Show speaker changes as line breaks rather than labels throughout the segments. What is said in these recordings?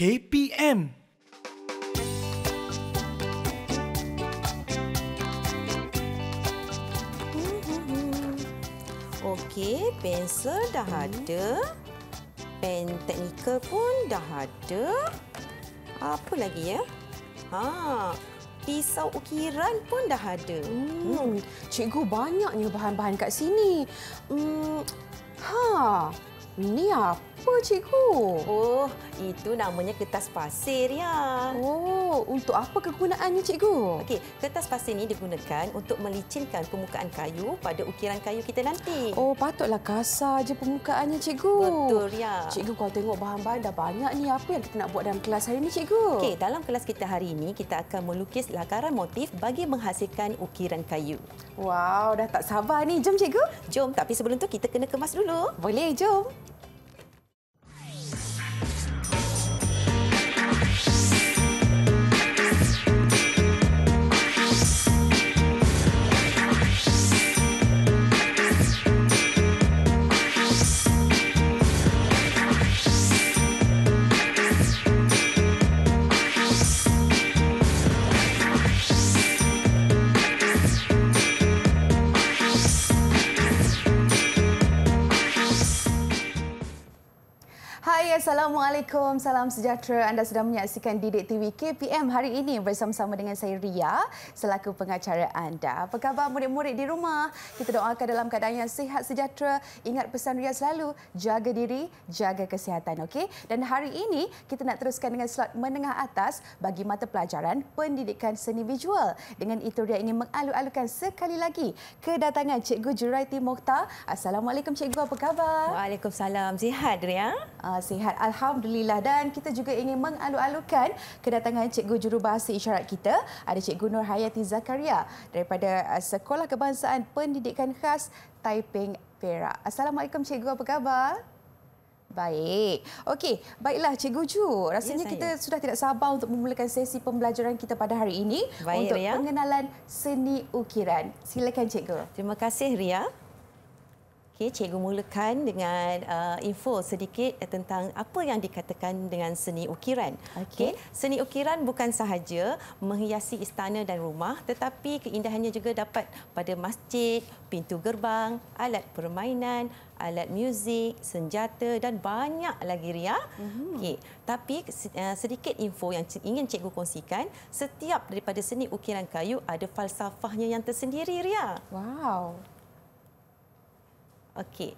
KPM.
Okey, pensel dah ada. Pen teknikal pun dah ada. Apa lagi ya? Ha, pisau ukiran pun dah ada. Hmm.
hmm. Cikgu banyaknya bahan-bahan kat sini. Hmm. Ha,
ni apa? apa, cikgu? Oh, itu namanya kertas pasir, ya. Oh, untuk apa kegunaannya, cikgu? Okey, kertas pasir ini digunakan untuk melicinkan permukaan kayu pada ukiran kayu kita nanti.
Oh, patutlah kasar aja
permukaannya, cikgu. Betul, ya. Cikgu, kalau tengok bahan-bahan dah banyak ni, apa yang kita nak buat dalam kelas hari ini, cikgu? Okey, dalam kelas kita hari ini, kita akan melukis lakaran motif bagi menghasilkan ukiran kayu.
Wow, dah tak sabar ni. Jom, cikgu. Jom, tapi sebelum tu kita kena kemas dulu. Boleh, Jom. Hai, Assalamualaikum. Salam sejahtera. Anda sedang menyaksikan Didik TV KPM hari ini bersama-sama dengan saya Ria selaku pengacara anda. Apa khabar murid-murid di rumah? Kita doakan dalam keadaan yang sihat sejahtera. Ingat pesan Ria selalu, jaga diri, jaga kesihatan. Okay? Dan hari ini kita nak teruskan dengan slot menengah atas bagi mata pelajaran pendidikan seni visual. Dengan itu Ria ingin mengalu-alukan sekali lagi kedatangan Cikgu Juraiti Mokhtar. Assalamualaikum Cikgu, apa khabar? Waalaikumsalam. Sihat Ria uh, sihat alhamdulillah dan kita juga ingin mengalu-alukan kedatangan cikgu jurubahasa isyarat kita ada cikgu Nur Hayati Zakaria daripada uh, Sekolah Kebangsaan Pendidikan Khas Taiping Perak. Assalamualaikum cikgu apa khabar? Baik. Okey, baiklah cikgu Ju. Rasanya ya, kita sudah tidak sabar untuk memulakan sesi pembelajaran kita pada hari ini Baik, untuk Ria. pengenalan seni ukiran.
Silakan cikgu. Terima kasih Ria. Okey, cikgu mulakan dengan uh, info sedikit eh, tentang apa yang dikatakan dengan seni ukiran. Okey, okay. seni ukiran bukan sahaja menghiasi istana dan rumah tetapi keindahannya juga dapat pada masjid, pintu gerbang, alat permainan, alat muzik, senjata dan banyak lagi ria. Mm-hmm. Okey, tapi uh, sedikit info yang ingin cikgu kongsikan, setiap daripada seni ukiran kayu ada falsafahnya yang tersendiri ria. Wow. Okey.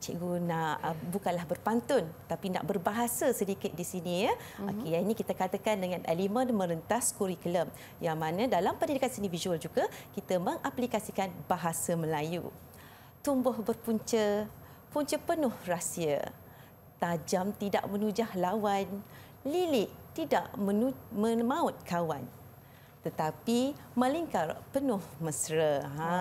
Cikgu nak uh, bukanlah berpantun tapi nak berbahasa sedikit di sini ya. Mhm. Okey, yang ini kita katakan dengan elemen merentas kurikulum yang mana dalam pendidikan seni visual juga kita mengaplikasikan bahasa Melayu. Tumbuh berpunca, punca penuh rahsia. Tajam tidak menujah lawan, lilit tidak menu- memaut kawan tetapi melingkar penuh mesra. Ha.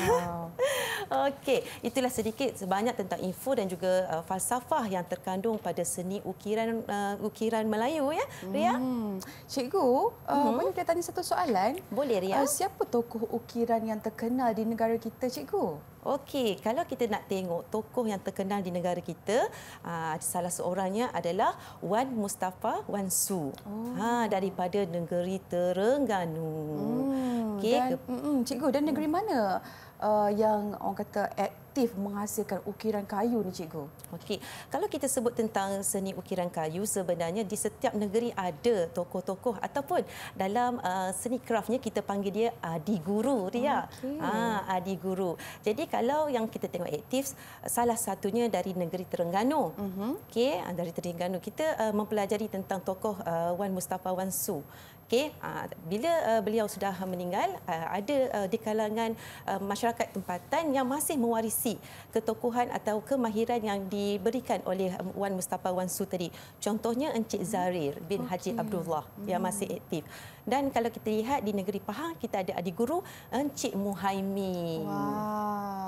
Wow. Okey, itulah sedikit sebanyak tentang info dan juga uh, falsafah yang terkandung pada seni ukiran uh, ukiran Melayu ya. Ria. Hmm. Cikgu, uh, hmm. boleh
kita tanya satu soalan? Boleh Ria. Uh, siapa tokoh ukiran yang terkenal di negara kita, cikgu?
Okey, kalau kita nak tengok tokoh yang terkenal di negara kita, uh, salah seorangnya adalah Wan Mustafa Wan Su. Oh. Ha, daripada negeri Terengganu. Hmm. Okay. Dan, mm,
cikgu, dan negeri hmm. mana? uh, yang orang kata aktif menghasilkan ukiran kayu ni
cikgu. Okey. Kalau kita sebut tentang seni ukiran kayu sebenarnya di setiap negeri ada tokoh-tokoh ataupun dalam uh, seni craftnya kita panggil dia adi guru dia. Okay. Ah adi guru. Jadi kalau yang kita tengok aktif salah satunya dari negeri Terengganu. Uh-huh. Okey, ah, dari Terengganu kita uh, mempelajari tentang tokoh uh, Wan Mustafa Wan Su. Okey, ah, bila ah, beliau sudah meninggal, ah, ada di kalangan masyarakat tempatan yang masih mewarisi ketokohan atau kemahiran yang diberikan oleh um, Wan Mustafa Wan Su tadi. Contohnya Encik hmm. Zarir bin okay. Haji Abdullah yang hmm. masih aktif. Dan kalau kita lihat di negeri Pahang kita ada adik guru Encik Muhaimi. Wow.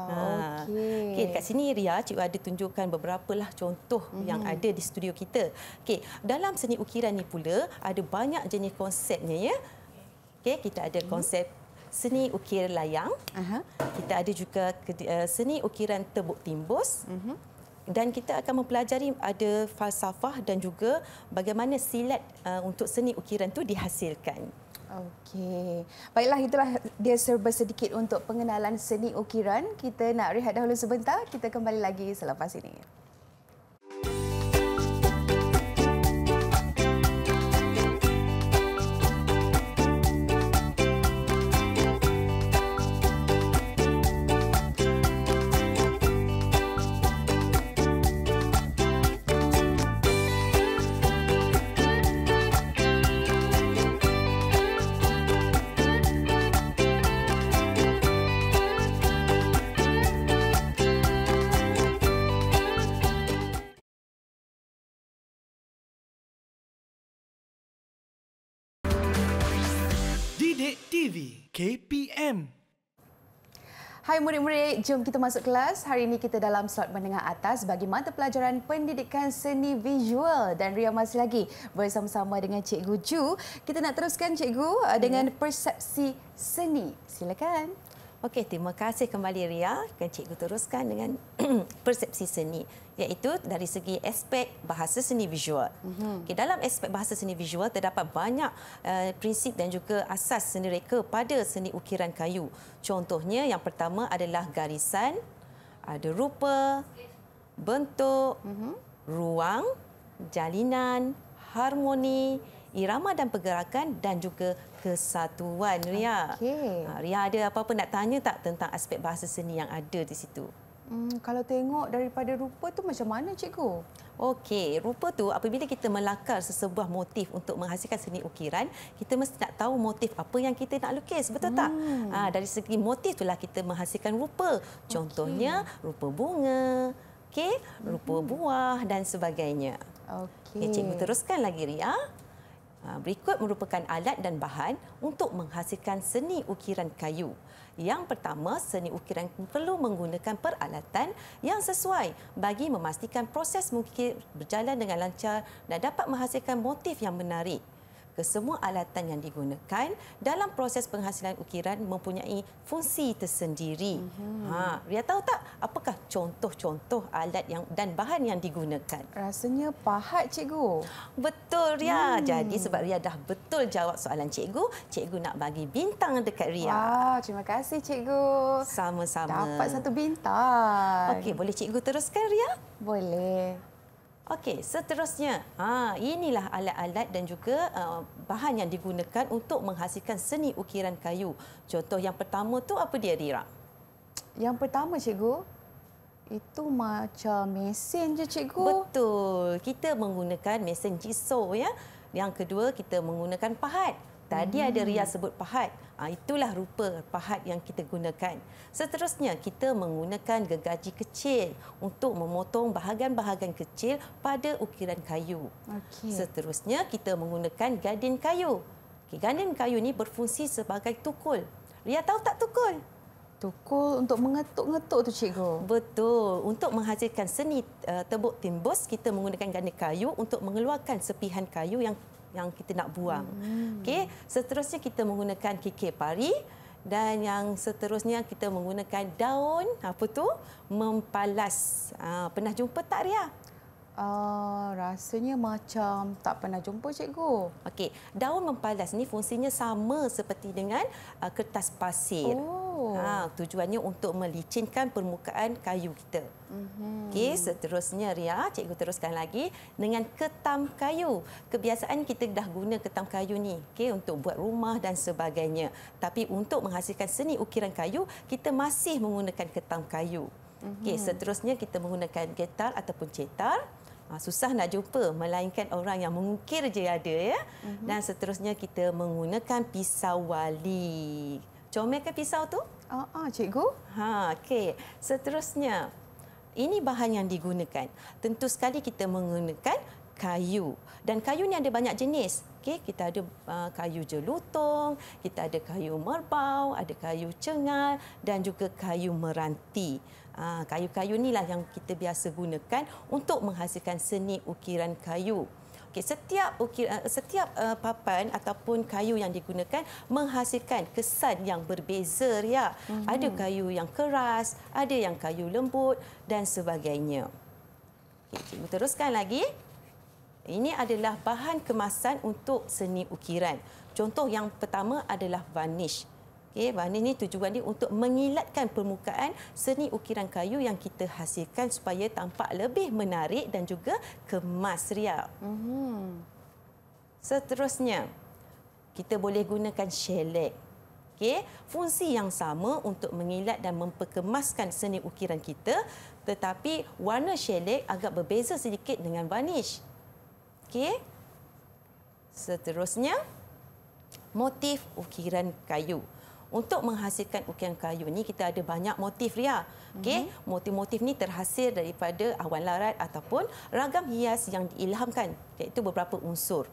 Ha. Okey. Okey, dekat sini Ria cikgu ada tunjukkan beberapa lah contoh hmm yang ada di studio kita. Okay, dalam seni ukiran ni pula ada banyak jenis konsep konsepnya ya. Okey, kita ada hmm. konsep seni ukir layang. Kita ada juga eh, seni ukiran tebuk timbus. Mhm. Dan kita akan mempelajari ada falsafah dan juga bagaimana silat eh, untuk seni ukiran tu dihasilkan.
Okey. Baiklah itulah dia serba sedikit untuk pengenalan seni ukiran. Kita nak rehat dahulu sebentar. Kita kembali lagi selepas ini.
TV KPM.
Hai murid-murid, jom kita masuk kelas. Hari ini kita dalam slot menengah atas bagi mata pelajaran pendidikan seni visual. Dan Ria masih lagi bersama-sama dengan
Cikgu Ju. Kita nak teruskan Cikgu eh, dengan ya. persepsi seni. Silakan. Okey, terima kasih kembali Ria. Kan cikgu teruskan dengan persepsi seni iaitu dari segi aspek bahasa seni visual. Mm-hmm. Okay, dalam aspek bahasa seni visual terdapat banyak uh, prinsip dan juga asas seni reka pada seni ukiran kayu. Contohnya yang pertama adalah garisan, ada rupa, bentuk, mm-hmm. ruang, jalinan, harmoni, irama dan pergerakan dan juga kesatuan Ria. Okay. Ha, Ria ada apa-apa nak tanya tak tentang aspek bahasa seni yang ada di situ?
Hmm, kalau tengok daripada rupa
tu macam mana cikgu? Okey, rupa tu apabila kita melakar sesebuah motif untuk menghasilkan seni ukiran, kita mesti nak tahu motif apa yang kita nak lukis, betul hmm. tak? Ha, dari segi motif itulah kita menghasilkan rupa. Contohnya okay. rupa bunga, okey, rupa hmm. buah dan sebagainya. Okey. Okay, cikgu teruskan lagi Ria. Ha, berikut merupakan alat dan bahan untuk menghasilkan seni ukiran kayu. Yang pertama, seni ukiran perlu menggunakan peralatan yang sesuai bagi memastikan proses mengukir berjalan dengan lancar dan dapat menghasilkan motif yang menarik. Kesemua alatan yang digunakan dalam proses penghasilan ukiran mempunyai fungsi tersendiri. Mm-hmm. Ha, Ria tahu tak apakah contoh-contoh alat yang dan bahan yang digunakan? Rasanya pahat cikgu. Betul Ria. Hmm. Jadi sebab Ria dah betul jawab soalan cikgu, cikgu nak bagi bintang dekat Ria. Wow, terima kasih cikgu. Sama-sama. Dapat satu
bintang. Okey,
boleh cikgu teruskan Ria? Boleh. Okey, seterusnya, ha, inilah alat-alat dan juga uh, bahan yang digunakan untuk menghasilkan seni ukiran kayu. Contoh yang pertama tu apa dia, Dira? Yang pertama, cikgu, itu macam mesin je, cikgu. Betul. Kita menggunakan mesin jiso. Ya. Yang kedua, kita menggunakan pahat. Tadi hmm. ada Ria hmm. sebut pahat. Ah, itulah rupa pahat yang kita gunakan. Seterusnya, kita menggunakan gegaji kecil untuk memotong bahagian-bahagian kecil pada ukiran kayu. Okay. Seterusnya, kita menggunakan gadin kayu. Okay, gadin kayu ini berfungsi sebagai tukul. Ria tahu tak tukul? Tukul untuk mengetuk-ngetuk tu cikgu. Betul. Untuk menghasilkan seni uh, tebuk timbus, kita menggunakan ganda kayu untuk mengeluarkan sepihan kayu yang yang kita nak buang. Hmm. Okey, seterusnya kita menggunakan kikir pari dan yang seterusnya kita menggunakan daun apa tu mempalas. Ha, pernah jumpa tak Ria? Uh, rasanya macam tak pernah jumpa cikgu. Okey, daun mempalas ni fungsinya sama seperti dengan uh, kertas pasir. Oh. Oh. Ha, tujuannya untuk melicinkan permukaan kayu kita. Mm-hmm. Okey, seterusnya Ria, cikgu teruskan lagi dengan ketam kayu. Kebiasaan kita dah guna ketam kayu ni, okey, untuk buat rumah dan sebagainya. Tapi untuk menghasilkan seni ukiran kayu, kita masih menggunakan ketam kayu. Okey, mhm. seterusnya kita menggunakan getar ataupun cetar. Ha, susah nak jumpa, melainkan orang yang mengukir je ada ya. Mhm. Dan seterusnya kita menggunakan pisau wali. Comelkan pisau tu. Ah, uh, uh, cikgu. Ha, okey. Seterusnya, ini bahan yang digunakan. Tentu sekali kita menggunakan kayu. Dan kayu ni ada banyak jenis. Okey, kita ada uh, kayu jelutong, kita ada kayu merbau, ada kayu cengal dan juga kayu meranti. Ah, kayu kayu ni lah yang kita biasa gunakan untuk menghasilkan seni ukiran kayu. Okey, setiap ukir, eh, setiap uh, papan ataupun kayu yang digunakan menghasilkan kesan yang berbeza ya. Mm -hmm. Ada kayu yang keras, ada yang kayu lembut dan sebagainya. Okey, kita teruskan lagi. Ini adalah bahan kemasan untuk seni ukiran. Contoh yang pertama adalah varnish. Okey, warna ini tujuan dia untuk mengilatkan permukaan seni ukiran kayu yang kita hasilkan supaya tampak lebih menarik dan juga kemas ria. hmm Seterusnya, kita boleh gunakan shellac. Okey, fungsi yang sama untuk mengilat dan memperkemaskan seni ukiran kita, tetapi warna shellac agak berbeza sedikit dengan varnish. Okey. Seterusnya, motif ukiran kayu. Untuk menghasilkan ukiran kayu ni kita ada banyak motif Ria. Okey, mhm. motif-motif ni terhasil daripada awan larat ataupun ragam hias yang diilhamkan iaitu beberapa unsur.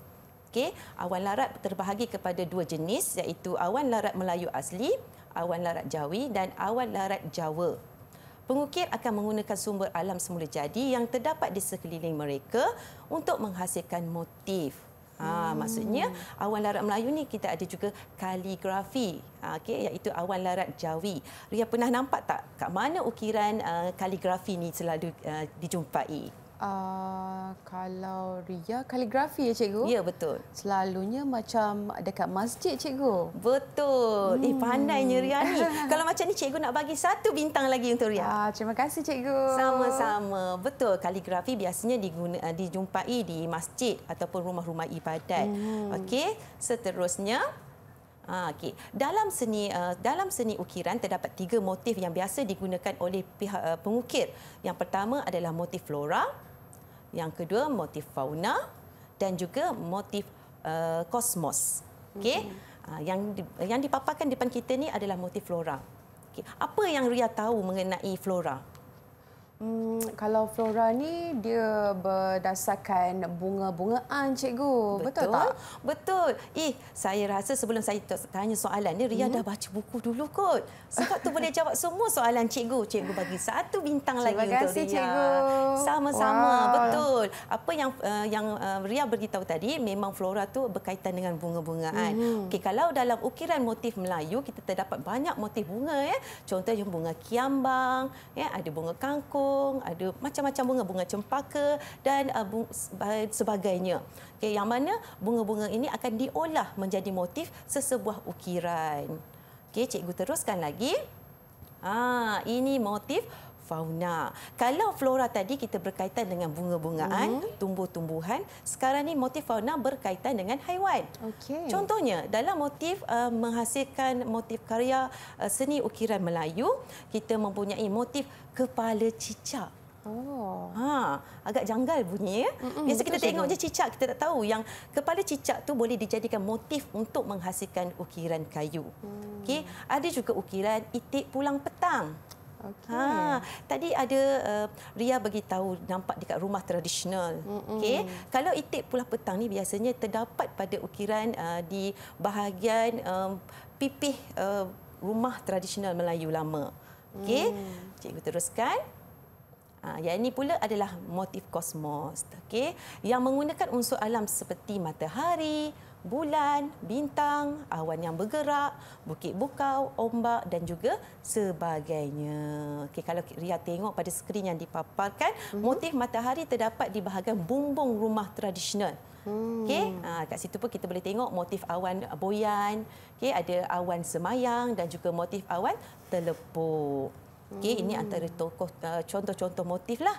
Okey, awan larat terbahagi kepada dua jenis iaitu awan larat Melayu asli, awan larat Jawi dan awan larat Jawa. Pengukir akan menggunakan sumber alam semula jadi yang terdapat di sekeliling mereka untuk menghasilkan motif. Ha, hmm. Maksudnya awan larat Melayu ni kita ada juga kaligrafi, ha, okay, iaitu awan larat Jawi. Ria pernah nampak tak kat mana ukiran uh, kaligrafi ni selalu uh, dijumpai?
Ah, kalau Ria kaligrafi ya cikgu? Ya betul. Selalunya macam dekat masjid cikgu. Betul. Eh, hmm. Eh pandainya Ria ni.
kalau macam ni cikgu nak bagi satu bintang lagi untuk Ria. Ah, terima kasih cikgu. Sama-sama. Betul kaligrafi biasanya diguna, ah, dijumpai di masjid ataupun rumah-rumah ibadat. Hmm. Okey, seterusnya Ha, ah, okay. dalam seni uh, dalam seni ukiran terdapat tiga motif yang biasa digunakan oleh pihak uh, pengukir. Yang pertama adalah motif flora, yang kedua motif fauna dan juga motif uh, kosmos. Uh, Okey. Mm-hmm. yang di, yang dipaparkan depan kita ni adalah motif flora. Okay, Apa yang Ria tahu mengenai flora? Hmm, kalau flora
ni dia berdasarkan bunga-bungaan cikgu. Betul, Betul tak?
Betul. Eh, saya rasa sebelum saya tanya soalan ni Ria hmm? dah baca buku dulu kot. Sebab tu boleh jawab semua soalan cikgu. Cikgu bagi satu bintang Terima lagi kasih, untuk Ria. Terima kasih cikgu. Sama-sama. Wow. Betul. Apa yang uh, yang uh, Ria beritahu tadi memang flora tu berkaitan dengan bunga-bungaan. Hmm. Okey, kalau dalam ukiran motif Melayu kita terdapat banyak motif bunga ya. Contohnya bunga kiambang, ya, ada bunga kangkung burung, ada macam-macam bunga, bunga cempaka dan uh, bu- sebagainya. Okay, yang mana bunga-bunga ini akan diolah menjadi motif sesebuah ukiran. Okey, cikgu teruskan lagi. Ah, ini motif fauna. Kalau flora tadi kita berkaitan dengan bunga-bungaan, mm. tumbuh-tumbuhan, sekarang ni motif fauna berkaitan dengan haiwan. Okay. Contohnya, dalam motif uh, menghasilkan motif karya uh, seni ukiran Melayu, kita mempunyai motif kepala cicak.
Oh.
Ha, agak janggal bunyi ya. Mm-mm, Biasa kita tengok je cicak kita tak tahu yang kepala cicak tu boleh dijadikan motif untuk menghasilkan ukiran kayu. Mm. Okey, ada juga ukiran itik pulang petang. Okay. Ha, tadi ada uh, Ria bagi tahu nampak dekat rumah tradisional. Okay. Kalau itik pula petang ni biasanya terdapat pada ukiran uh, di bahagian um, pipih uh, rumah tradisional Melayu lama. Okay. Mm. Cikgu teruskan. Ha, yang ini pula adalah motif kosmos. Okay. Yang menggunakan unsur alam seperti matahari, bulan, bintang, awan yang bergerak, bukit bukau, ombak dan juga sebagainya. Okey kalau Ria tengok pada skrin yang dipaparkan, mm-hmm. motif matahari terdapat di bahagian bumbung rumah tradisional. Hmm. Okey, ha, kat situ pun kita boleh tengok motif awan boyan, okey ada awan semayang dan juga motif awan telepuk. Okey, ini hmm. antara tokoh eh, contoh-contoh motiflah.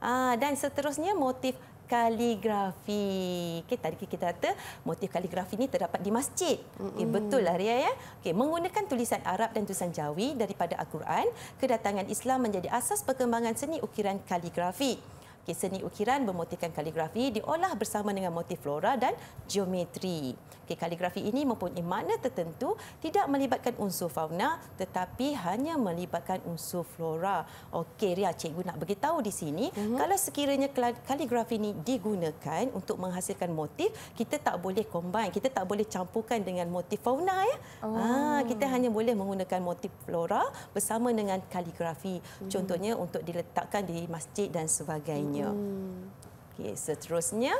Ah ha, dan seterusnya motif kaligrafi. Okey, tadi kita kata motif kaligrafi ni terdapat di masjid. Okey, betul lah Ria ya. Okey, menggunakan tulisan Arab dan tulisan Jawi daripada Al-Quran, kedatangan Islam menjadi asas perkembangan seni ukiran kaligrafi. Okey, seni ukiran bermotifkan kaligrafi diolah bersama dengan motif flora dan geometri. Okay, kaligrafi ini mempunyai makna tertentu tidak melibatkan unsur fauna tetapi hanya melibatkan unsur flora. Okey, Ria, cikgu nak beritahu di sini, uh-huh. kalau sekiranya kaligrafi ini digunakan untuk menghasilkan motif, kita tak boleh combine, kita tak boleh campurkan dengan motif fauna ya. Oh. Ha, kita hanya boleh menggunakan motif flora bersama dengan kaligrafi. Uh-huh. Contohnya untuk diletakkan di masjid dan sebagainya. Uh-huh. Okey, seterusnya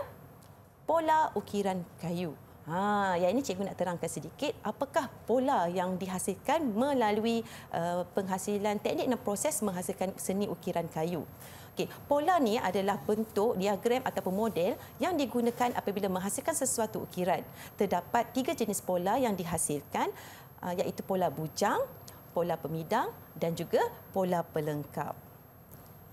pola ukiran kayu. Ha, yang ini cikgu nak terangkan sedikit apakah pola yang dihasilkan melalui uh, penghasilan teknik dan proses menghasilkan seni ukiran kayu. Okey, pola ni adalah bentuk diagram atau model yang digunakan apabila menghasilkan sesuatu ukiran. Terdapat tiga jenis pola yang dihasilkan uh, iaitu pola bujang, pola pemidang dan juga pola pelengkap.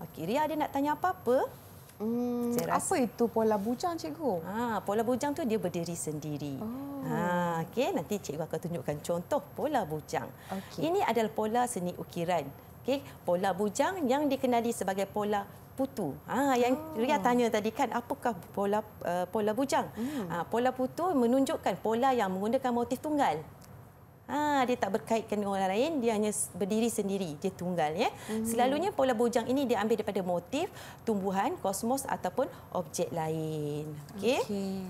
Okey, Ria ada nak tanya apa-apa? Hmm, Apa itu pola bujang cikgu? Ha, pola bujang tu dia berdiri sendiri. Oh. Ha, okay, nanti cikgu akan tunjukkan contoh pola bujang. Okay. Ini adalah pola seni ukiran. Okay, pola bujang yang dikenali sebagai pola putu. Ha, yang oh. Ria tanya tadi kan, apakah pola uh, pola bujang? Hmm. Ha, pola putu menunjukkan pola yang menggunakan motif tunggal. Ha, dia tak berkaitkan dengan orang lain, dia hanya berdiri sendiri, dia tunggal. Ya? Hmm. Selalunya pola bujang ini diambil daripada motif, tumbuhan, kosmos ataupun objek lain. Okey. Okay.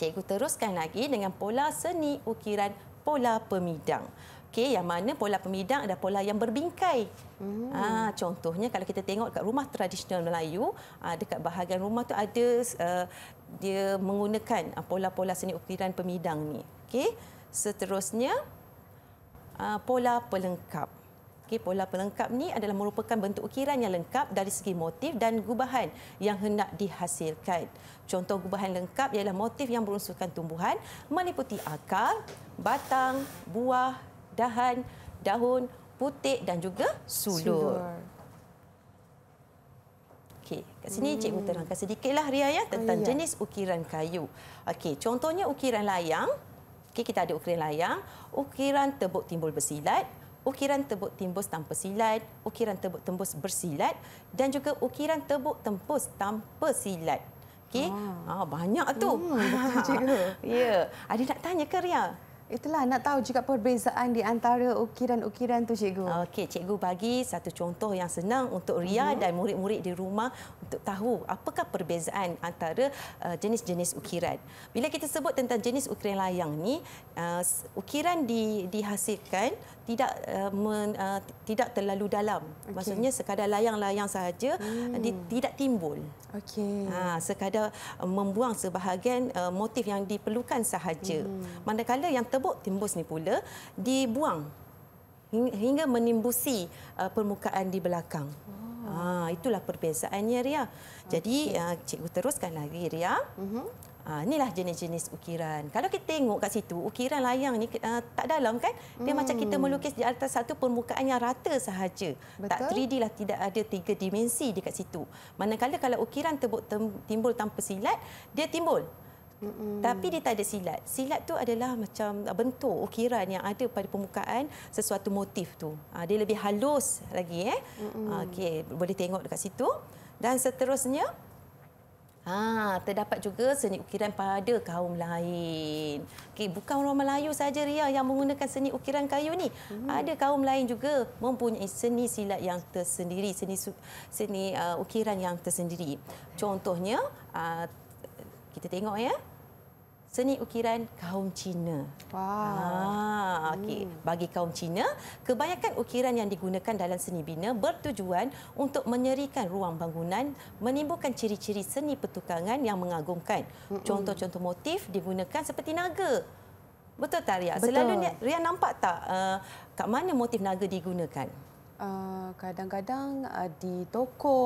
Cikgu teruskan lagi dengan pola seni ukiran pola pemidang. Okay, yang mana pola pemidang ada pola yang berbingkai. Hmm. Ha, contohnya kalau kita tengok dekat rumah tradisional Melayu, ha, dekat bahagian rumah tu ada uh, dia menggunakan ha, pola-pola seni ukiran pemidang ni. Okey. Seterusnya, uh, pola pelengkap. Okay, pola pelengkap ni adalah merupakan bentuk ukiran yang lengkap dari segi motif dan gubahan yang hendak dihasilkan. Contoh gubahan lengkap ialah motif yang berunsurkan tumbuhan meliputi akar, batang, buah, dahan, daun, putik dan juga sulur. Okey, kat sini hmm. cikgu terangkan sedikitlah Ria ya tentang oh, iya. Ya. jenis ukiran kayu. Okey, contohnya ukiran layang. Okay, kita ada ukiran layang, ukiran tebuk timbul bersilat, ukiran tebuk timbus tanpa silat, ukiran tebuk tembus bersilat dan juga ukiran tebuk tembus tanpa silat. Okey, ah. ah banyak tu. Hmm, betul ya. Yeah. Ada nak tanya ke Ria? Itulah nak tahu juga perbezaan di antara ukiran-ukiran tu cikgu. Okey, cikgu bagi satu contoh yang senang untuk Ria hmm. dan murid-murid di rumah untuk tahu apakah perbezaan antara uh, jenis-jenis uh, ukiran. Bila kita sebut tentang jenis ukiran layang ni, uh, ukiran di, dihasilkan tidak uh, men, uh, tidak terlalu dalam. Okay. Maksudnya sekadar layang-layang sahaja eh, hmm. di, tidak timbul. Okey. Ha, sekadar membuang sebahagian uh, motif yang diperlukan sahaja. Hmm. Manakala yang tebuk timbus ni pula dibuang hingga menimbusi uh, permukaan di belakang. Ah, itulah perbezaannya Ria. Jadi okay. cikgu teruskan lagi Ria. Uh-huh. Ha, inilah jenis-jenis ukiran. Kalau kita tengok kat situ, ukiran layang ni uh, tak dalam kan? Dia hmm. macam kita hmm. melukis di atas satu permukaan yang rata sahaja. Betul. Tak 3D lah, tidak ada tiga dimensi di kat situ. Manakala kalau ukiran tebuk timbul tanpa silat, dia timbul. Mm-mm. Tapi dia tak ada silat. Silat tu adalah macam bentuk ukiran yang ada pada permukaan sesuatu motif tu. Ha, dia lebih halus lagi. Eh? Hmm. Ha, okay, boleh tengok dekat situ. Dan seterusnya, Ha, terdapat juga seni ukiran pada kaum lain. Okay, bukan orang Melayu saja Ria yang menggunakan seni ukiran kayu ni. Hmm. Ada kaum lain juga mempunyai seni silat yang tersendiri, seni seni uh, ukiran yang tersendiri. Contohnya uh, kita tengok ya, seni ukiran kaum Cina. Wah. Ha, okey. Hmm. Bagi kaum Cina, kebanyakan ukiran yang digunakan dalam seni bina bertujuan untuk menyerikan ruang bangunan, menimbulkan ciri-ciri seni pertukangan yang mengagumkan. Contoh-contoh motif digunakan seperti naga. Betul tak Ria? Betul. Selalu Ria nampak tak uh, kat mana motif naga digunakan? Ah, kadang-kadang uh, uh, di toko.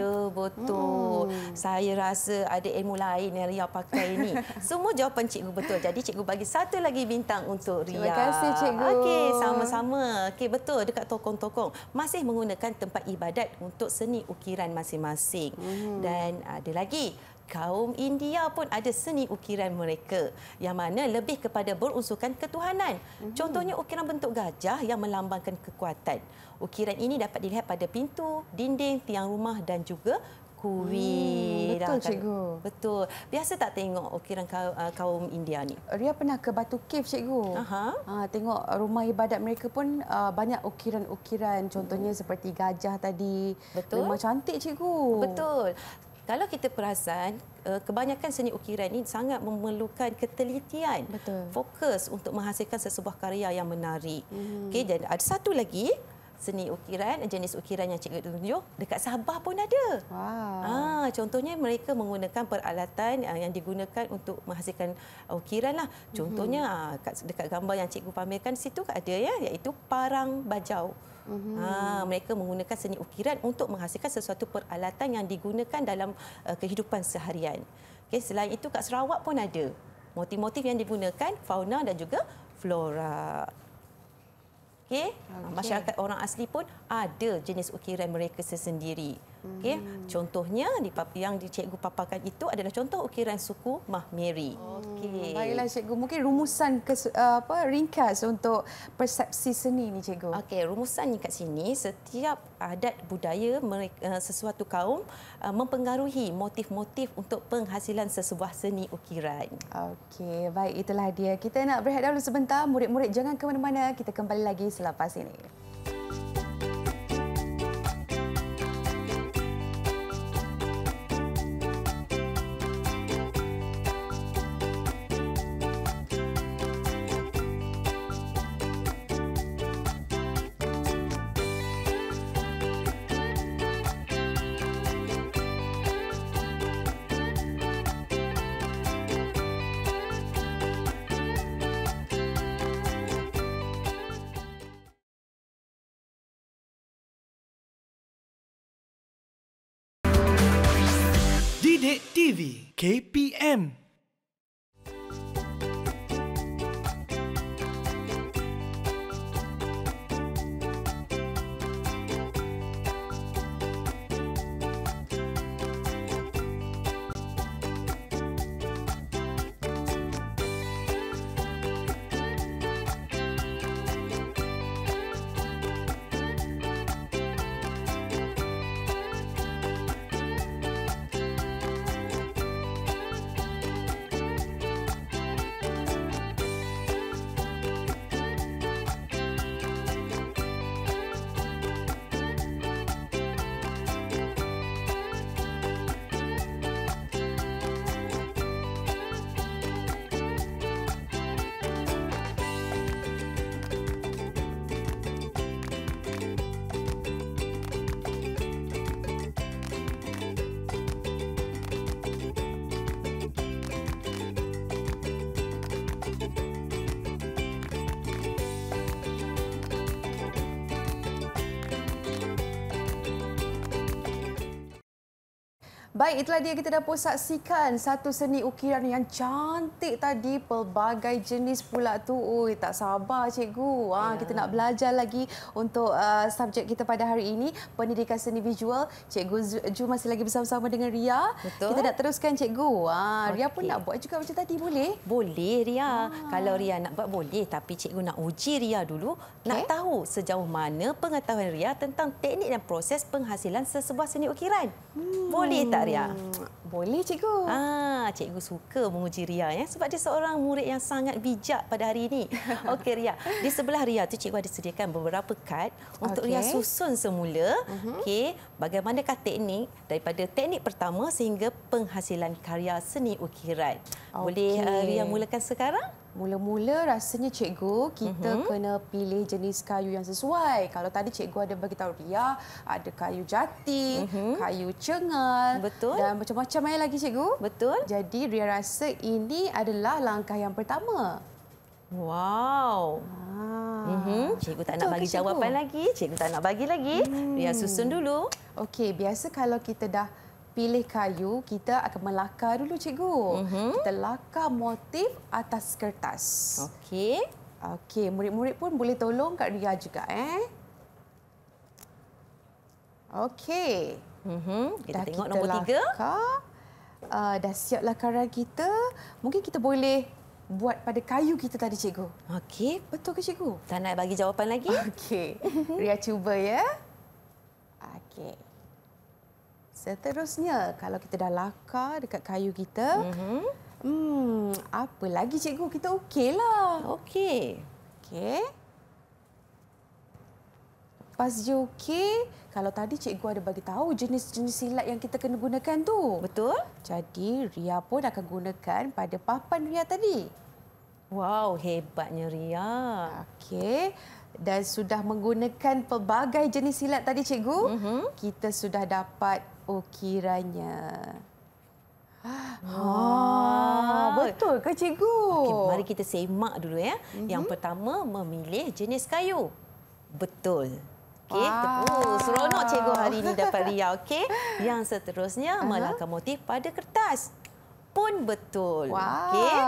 Ya, betul. Hmm. Saya rasa ada ilmu lain yang Ria pakai ini. Semua jawapan cikgu betul. Jadi cikgu bagi satu lagi bintang untuk Ria. Terima kasih cikgu. Okey, sama-sama. Okey, betul dekat tokong-tokong masih menggunakan tempat ibadat untuk seni ukiran masing-masing. Hmm. Dan ada lagi kaum India pun ada seni ukiran mereka yang mana lebih kepada berunsurkan ketuhanan. Mhm. Contohnya ukiran bentuk gajah yang melambangkan kekuatan. Ukiran ini dapat dilihat pada pintu, dinding, tiang rumah dan juga kuwi. Hmm, betul cikgu. Betul. Biasa tak tengok ukiran ah, kaum India ni?
Ria pernah ke Batu Cave cikgu. Aha. Ha, tengok rumah ibadat mereka pun uh, banyak ukiran-ukiran contohnya hmm. seperti gajah tadi. Betul. Memang cantik cikgu.
Betul kalau kita perasan eh, kebanyakan seni ukiran ini sangat memerlukan ketelitian Betul. fokus untuk menghasilkan sesebuah karya yang menarik hmm. okey dan ada satu lagi seni ukiran, jenis ukiran yang cikgu tunjuk dekat Sabah pun ada. Wow. Ah, contohnya mereka menggunakan peralatan ah, yang digunakan untuk menghasilkan ah, ukiran lah. Mhm. Contohnya mm-hmm. ah, dekat gambar yang cikgu pamerkan situ ada ya, iaitu parang bajau.
Mm-hmm. Ah,
mereka menggunakan seni ukiran untuk menghasilkan sesuatu peralatan yang digunakan dalam uh, kehidupan seharian. Okay, selain itu kat Sarawak pun ada motif-motif yang digunakan fauna dan juga flora. Okey, masyarakat orang asli pun ada jenis ukiran mereka sendiri. Okey, ya. contohnya yang di cikgu paparkan itu adalah contoh ukiran suku Mahmeri. Oh, Okey. Baiklah cikgu,
mungkin rumusan ke, eh, apa ringkas untuk persepsi seni ini cikgu. Okey,
rumusannya kat sini setiap adat budaya eh, sesuatu kaum eh, mempengaruhi motif-motif untuk penghasilan sesebuah seni ukiran. Okey, baik
itulah dia. Kita nak berehat dahulu sebentar murid-murid jangan ke mana-mana. Kita kembali lagi selepas ini.
Sidik TV KPM
Baik, itulah dia kita dapat saksikan satu seni ukiran yang cantik tadi. Pelbagai jenis pula tu. Ui, tak sabar cikgu. Ha, ya. Kita nak belajar lagi untuk uh, subjek kita pada hari ini. Pendidikan seni visual. Cikgu Ju masih lagi bersama-sama
dengan Ria. Betul. Kita nak teruskan cikgu. Ha, Ria pun nak buat juga macam tadi, boleh? Boleh Ria. Ha. Kalau Ria nak buat boleh. Tapi cikgu nak uji Ria dulu. Okay. Nak tahu sejauh mana pengetahuan Ria tentang teknik dan proses penghasilan sesebuah seni ukiran. Hmm. Boleh tak? tak Ria? Hmm, boleh cikgu. Ah, cikgu suka menguji Ria ya sebab dia seorang murid yang sangat bijak pada hari ini. Okey Ria, di sebelah Ria tu cikgu ada sediakan beberapa kad untuk okay. Ria susun semula. Uh mhm. -huh. Okey, bagaimana kata teknik daripada teknik pertama sehingga penghasilan karya seni ukiran. Okay. Boleh uh, Ria mulakan sekarang?
Mula-mula rasanya cikgu kita uh-huh. kena pilih jenis kayu yang sesuai. Kalau tadi cikgu ada bagi tahu Ria, ada kayu jati, uh-huh. kayu cengal Betul. dan macam-macam lagi cikgu. Betul. Jadi Ria rasa ini adalah langkah yang
pertama. Wow. Ah. Uh-huh. Cikgu tak Betul nak bagi cikgu? jawapan lagi. Cikgu tak nak bagi lagi. Hmm. Ria susun
dulu. Okey, biasa kalau kita dah pilih kayu, kita akan melakar dulu cikgu. Uh mhm. -huh. Kita lakar motif atas kertas. Okey. Okey, murid-murid pun boleh tolong Kak Ria juga eh. Okey.
Uh mhm. -huh. Kita dah tengok kita nombor tiga.
Uh, dah siap lakaran kita. Mungkin kita boleh buat pada kayu kita tadi cikgu. Okey, betul ke cikgu? Tak nak bagi jawapan lagi? Okey. Ria cuba ya. Okey. Seterusnya, kalau kita dah lakar dekat kayu kita, mm -hmm. hmm, apa lagi cikgu? Kita okeylah. Okey. Okey. Lepas dia okey, kalau tadi cikgu ada bagi tahu jenis-jenis silat yang kita kena gunakan tu. Betul. Jadi Ria pun akan gunakan pada papan Ria tadi. Wow, hebatnya Ria. Okey. Dan sudah menggunakan pelbagai jenis silat tadi cikgu, mm -hmm. kita sudah dapat Oh kiranya. oh
betul ke cikgu? Okay, mari kita semak dulu ya. Mm-hmm. Yang mhm. pertama memilih jenis kayu. Betul. Okey, ah. tepuk. Seronok cikgu hari ini dapat Ria. Okey. Yang seterusnya uh-huh. melakar motif pada kertas pun betul. Wow. Okey.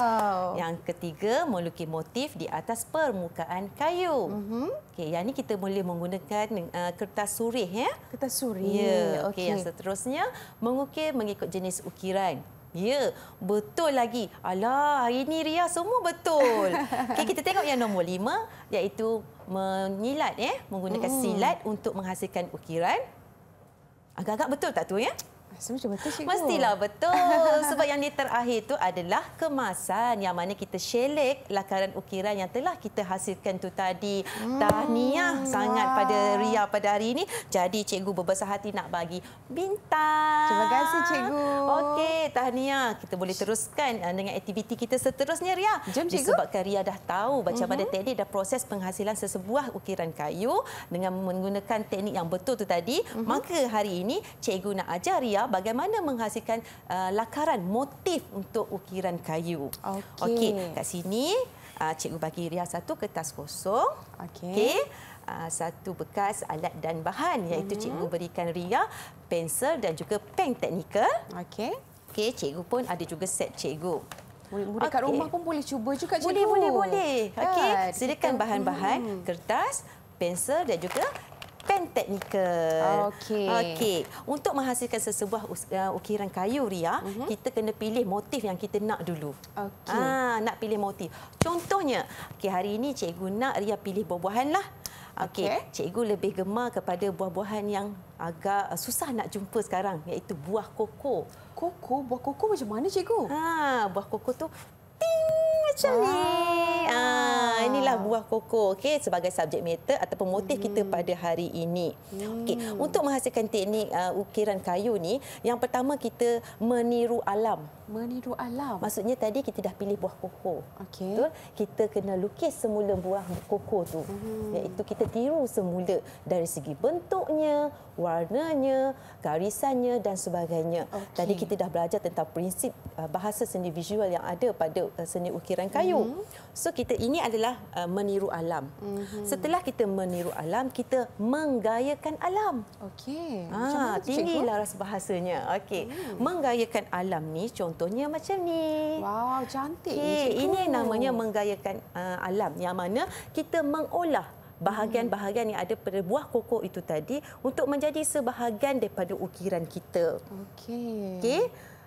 Yang ketiga, melukis motif di atas permukaan kayu. Uh mhm. -huh. Okey, yang ini kita boleh menggunakan uh, kertas surih ya. Kertas surih. Ya. Okey, okay. yang seterusnya, mengukir mengikut jenis ukiran. Ya, betul lagi. Alah, hari ini Ria semua betul. Okay, kita tengok yang nombor lima, iaitu menyilat ya, menggunakan uh mhm. -huh. silat untuk menghasilkan ukiran. Agak-agak betul tak tu ya? Semua betul cikgu. Mestilah betul. Sebab yang di terakhir tu adalah kemasan yang mana kita selek lakaran ukiran yang telah kita hasilkan tu tadi. Hmm. Tahniah ya, wow. sangat pada Ria pada hari ini. Jadi cikgu berbesar hati nak bagi bintang. Terima kasih cikgu. Okey, tahniah. Ya, kita boleh teruskan eh, dengan aktiviti kita seterusnya Ria. Jom cikgu. Sebab Ria dah tahu macam mana uh teknik dan proses penghasilan sesebuah ukiran kayu dengan menggunakan teknik yang betul tu tadi, uh maka hari ini cikgu nak ajar Ria bagaimana menghasilkan uh, lakaran motif untuk ukiran kayu. Okey. Okey, kat sini uh, cikgu bagi Ria satu kertas kosong. Okey. Okay. Uh, satu bekas alat dan bahan iaitu mm-hmm. cikgu berikan Ria pensel dan juga pen teknikal. Okey. Okey, cikgu pun ada juga set cikgu. murid okay. kat rumah
pun boleh cuba juga cikgu. Boleh, boleh, boleh. Okey, kan? sediakan bahan-bahan,
mm-hmm. kertas, pensel dan juga pen teknikal. Okey. Okey. Untuk menghasilkan sesebuah uh, ukiran kayu ria, uh mhm. -huh. kita kena pilih motif yang kita nak dulu. Okey. Ah, nak pilih motif. Contohnya, okey hari ini cikgu nak ria pilih buah-buahanlah. Okey. Okay. Cikgu lebih gemar kepada buah-buahan yang agak uh, susah nak jumpa sekarang iaitu buah koko. Koko, buah koko macam mana cikgu? Ha, buah koko tu ting macam ni. Ah, ah, inilah buah koko okey sebagai subjek meter atau pemotif mm -hmm. kita pada hari ini. Mm. Okey, hmm. untuk menghasilkan teknik uh, ukiran kayu ni, yang pertama kita meniru alam. Meniru alam. Maksudnya tadi kita dah pilih buah koko. Okey. Betul? Kita kena lukis semula buah koko tu. Hmm. Iaitu kita tiru semula dari segi bentuknya, warnanya, garisannya dan sebagainya. Okay. Tadi kita dah belajar tentang prinsip uh, bahasa seni visual yang ada pada uh, seni ukiran kayu. Hmm. So kita ini adalah uh, meniru alam. Hmm. Setelah kita meniru alam, kita menggayakan alam. Okey. Ah, tinggilah ras bahasanya. Okey. Hmm. Menggayakan alam ni contoh contohnya macam ni. Wow, cantik. Okay, ini namanya menggayakan uh, alam yang mana kita mengolah bahagian-bahagian yang ada pada buah koko itu tadi untuk menjadi sebahagian daripada ukiran kita.
Okey.
Okey.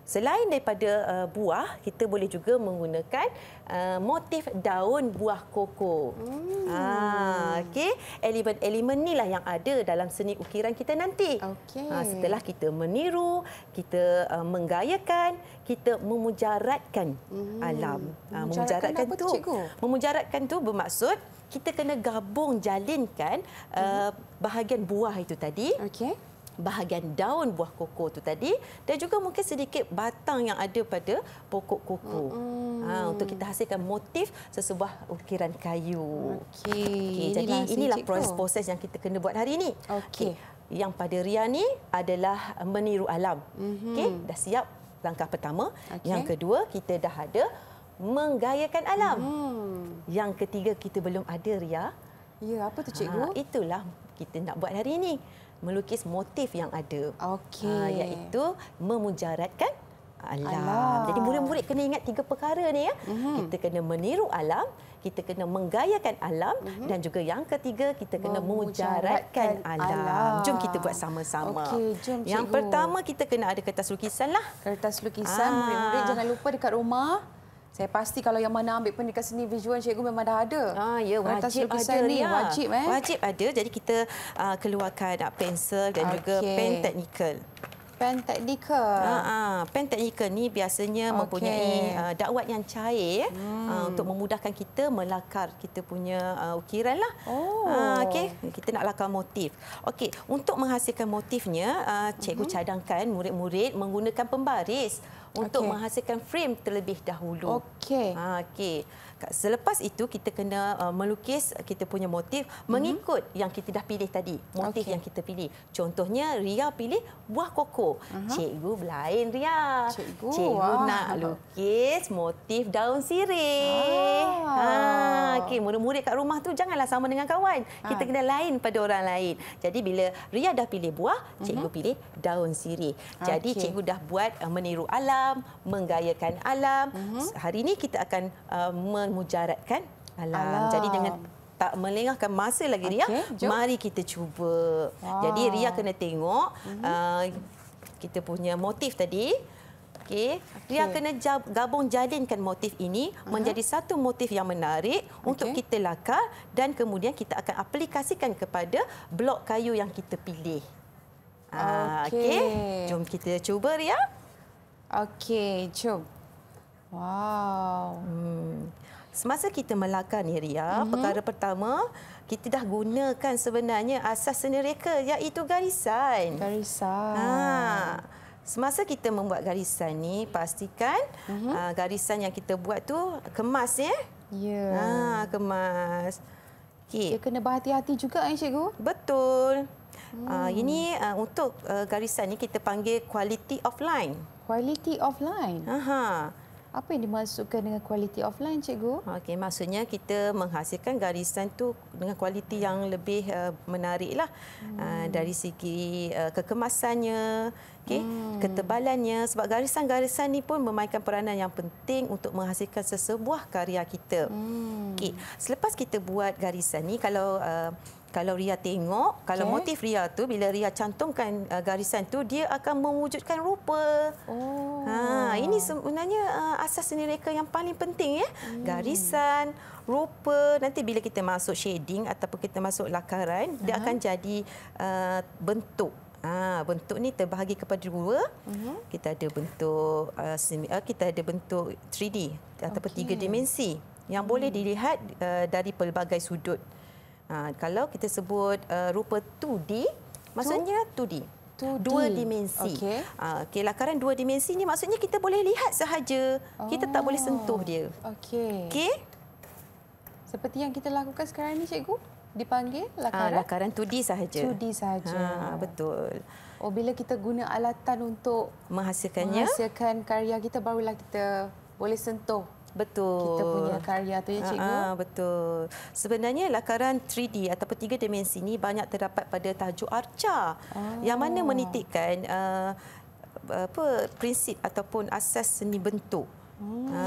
Selain daripada uh, buah, kita boleh juga menggunakan uh, motif daun buah koko. Hmm. Ah, okey, elemen-elemen lah yang ada dalam seni ukiran kita nanti. Okay. Ah, setelah kita meniru, kita uh, menggayakan, kita memujaratkan hmm. alam. Ah, memujaratkan apa tu. Cikgu? Memujaratkan tu bermaksud kita kena gabung jalinkan hmm. uh, bahagian buah itu tadi. Okay bahagian daun buah koko tu tadi dan juga mungkin sedikit batang yang ada pada pokok koko. Hmm. Ha, untuk kita hasilkan motif sesebuah ukiran kayu. Okey. Okay, jadi inilah proses-proses yang kita kena buat hari ini. Okey. Okay. Yang pada Ria ni adalah meniru alam. Mm-hmm. Okey, dah siap langkah pertama. Okay. Yang kedua, kita dah ada menggayakan alam. Mm. Yang ketiga, kita belum ada Ria. Ya, apa tu cikgu? Ha, itulah kita nak buat hari ini melukis motif yang ada. Okey. Uh, iaitu memujaratkan alam. alam. Jadi murid-murid kena ingat tiga perkara ni ya. Mm-hmm. Kita kena meniru alam, kita kena menggayakan alam mm-hmm. dan juga yang ketiga kita kena memujaratkan alam. alam. Jom kita buat sama-sama. Okey, jom. Cikgu. Yang pertama kita kena ada kertas lukisan lah. Kertas lukisan Aa. Ah. murid-murid jangan lupa dekat rumah. Saya pasti kalau yang mana ambil pendidikan
seni visual cikgu memang dah ada. ah, ya wajib ada ni ya. wajib eh. Wajib
ada jadi kita uh, keluarkan uh, pensel dan okay. juga pen teknikal. Pen teknikal. ah, ah, pen teknikal ni biasanya okay. mempunyai uh, dakwat yang cair hmm. uh, untuk memudahkan kita melakar kita punya uh, ukiran lah. Oh. uh, okey kita nak lakar motif. Okey untuk menghasilkan motifnya uh, cikgu uh mhm. -huh. cadangkan murid-murid menggunakan pembaris untuk okay. menghasilkan frame terlebih dahulu. Okey. Ha, okey. Selepas itu kita kena uh, melukis uh, kita punya motif hmm mengikut yang kita dah pilih tadi. Motif okay. yang kita pilih. Contohnya Ria pilih buah koko. Uh-huh. Cikgu lain Ria. Cikgu, Cikgu wow. nak lukis motif daun sirih. Ah. Ha okey murid-murid kat rumah tu janganlah sama dengan kawan. Ah. Kita ah. kena lain pada orang lain. Jadi bila Ria dah pilih buah, mhm. Cikgu uh-huh. pilih daun sirih. Jadi okay. Cikgu dah buat uh, meniru alam, menggayakan alam. Uh-huh. Hari ini kita akan uh, memujaratkan alam. alam. Jadi dengan tak melengahkan masa lagi Ria, okay, mari kita cuba. Wow. Jadi Ria kena tengok mm -hmm. uh, kita punya motif tadi. okay. Ria kena gabung jadinkan motif ini uh -huh. menjadi satu motif yang menarik okay. untuk kita lakar dan kemudian kita akan aplikasikan kepada blok kayu yang kita pilih. Ah, okey, okay. jom kita cuba Ria. Okey, jom. Wow. Hmm. Semasa kita melakar ni Ria, mm-hmm. perkara pertama kita dah gunakan sebenarnya asas seni senereka iaitu garisan. Garisan. Ha. Semasa kita membuat garisan ni, pastikan mm-hmm. uh, garisan yang kita buat tu kemas ya. Ya. Yeah. Ha, kemas. Okey. Dia kena berhati-hati juga eh cikgu. Betul. Hmm. Uh, ini uh, untuk uh, garisan ni kita panggil quality of line. Quality of line. Aha. Apa yang dimaksudkan dengan quality of line, cikgu? Okey, maksudnya kita menghasilkan garisan tu dengan kualiti yang lebih uh, menariklah. Hmm. Uh, dari segi uh, kekemasannya, okey, hmm. ketebalannya sebab garisan-garisan ni pun memainkan peranan yang penting untuk menghasilkan sesebuah karya kita. Hmm. Okey, selepas kita buat garisan ni kalau uh, kalau Ria tengok, kalau okay. motif Ria tu bila Ria cantumkan uh, garisan tu dia akan mewujudkan rupa. Oh. Ha, ini sebenarnya uh, asas seni reka yang paling penting ya. Hmm. Garisan, rupa, nanti bila kita masuk shading ataupun kita masuk lakaran, uh-huh. dia akan jadi uh, bentuk Ha, bentuk ni terbahagi kepada dua. Uh-huh. Kita ada bentuk uh, uh kita ada bentuk 3D ataupun okay. tiga dimensi yang hmm. boleh dilihat uh, dari pelbagai sudut. Ha, kalau kita sebut uh, rupa 2D, maksudnya 2D. 2D. Dua dimensi. Okay. Ha, okay, lakaran dua dimensi ini maksudnya kita boleh lihat sahaja. Oh. Kita tak boleh sentuh dia.
Okey. Okay. Seperti yang kita lakukan sekarang ini, cikgu, dipanggil lakaran? Ha, lakaran 2D sahaja. 2D sahaja. Ha, betul. Oh, bila kita guna alatan untuk menghasilkannya, menghasilkan
karya kita, barulah kita boleh sentuh Betul. Kita punya karya tu ya cikgu. Ha, ha, betul. Sebenarnya lakaran 3D ataupun tiga dimensi ini banyak terdapat pada tajuk arca. Oh. Yang mana menitikkan uh, apa prinsip ataupun asas seni bentuk. Hmm. Ha,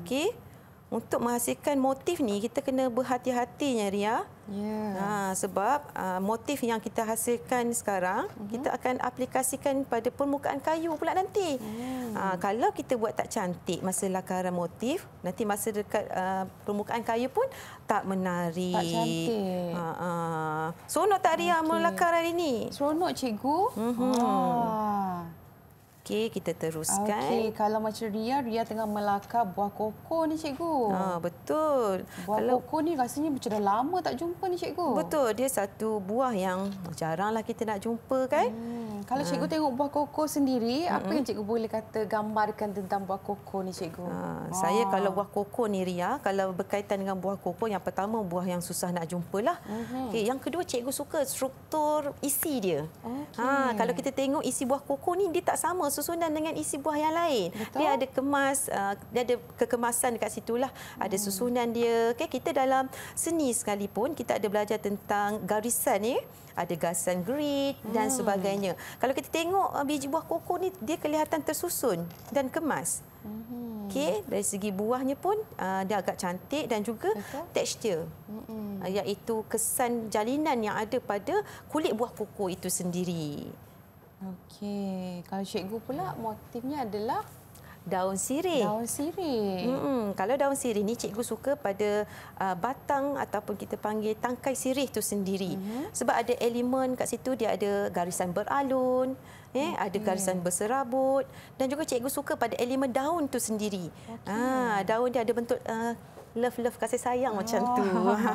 okey untuk menghasilkan motif ni kita kena berhati-hatinya Ria. Yeah. Ha, sebab uh, motif yang kita hasilkan sekarang mm-hmm. kita akan aplikasikan pada permukaan kayu pula nanti. Yeah. Ha, kalau kita buat tak cantik masa lakaran motif, nanti masa dekat uh, permukaan kayu pun tak menarik. Tak cantik. Ha Ha. Seronok tak Ria okay. melakar hari ni? Seronok cikgu. Mm-hmm. Ha. Okey, kita teruskan. Okey,
kalau macam Ria, Ria tengah melaka buah koko ni cikgu. Ha,
betul. Buah kalau...
koko ni rasanya macam dah lama tak jumpa ni cikgu.
Betul, dia satu buah yang
jaranglah kita nak jumpa kan. Hmm. Kalau ah. cikgu ha. tengok buah koko sendiri, hmm. apa yang cikgu boleh kata
gambarkan tentang buah koko ni
cikgu? Ha. Saya kalau
buah koko ni Ria, kalau berkaitan dengan buah koko, yang pertama buah yang susah nak jumpalah. Hmm. Okay, yang kedua cikgu suka struktur isi dia. Okay. Ha. Kalau kita tengok isi buah koko ni, dia tak sama Susunan dengan isi buah yang lain. Betul. Dia ada kemas, uh, dia ada kekemasan dekat situlah. Ada hmm. susunan dia. Okey, kita dalam seni sekalipun kita ada belajar tentang garisan ya. Ada garisan grid dan hmm. sebagainya. Kalau kita tengok uh, biji buah koko ni dia kelihatan tersusun dan kemas. Hmm. Okey, dari segi buahnya pun uh, dia agak cantik dan juga Betul. tekstur. Mm-mm. iaitu kesan jalinan yang ada pada kulit buah koko itu sendiri.
Okey, kalau cikgu pula motifnya
adalah daun sirih. Daun sirih. Hmm, kalau daun sirih ni cikgu suka pada uh, batang ataupun kita panggil tangkai sirih tu sendiri. Mm-hmm. Sebab ada elemen kat situ dia ada garisan beralun, eh okay. ada garisan berserabut dan juga cikgu suka pada elemen daun tu sendiri. Okay. Ha, ah, daun dia ada bentuk uh, love-love kasih sayang oh. macam tu.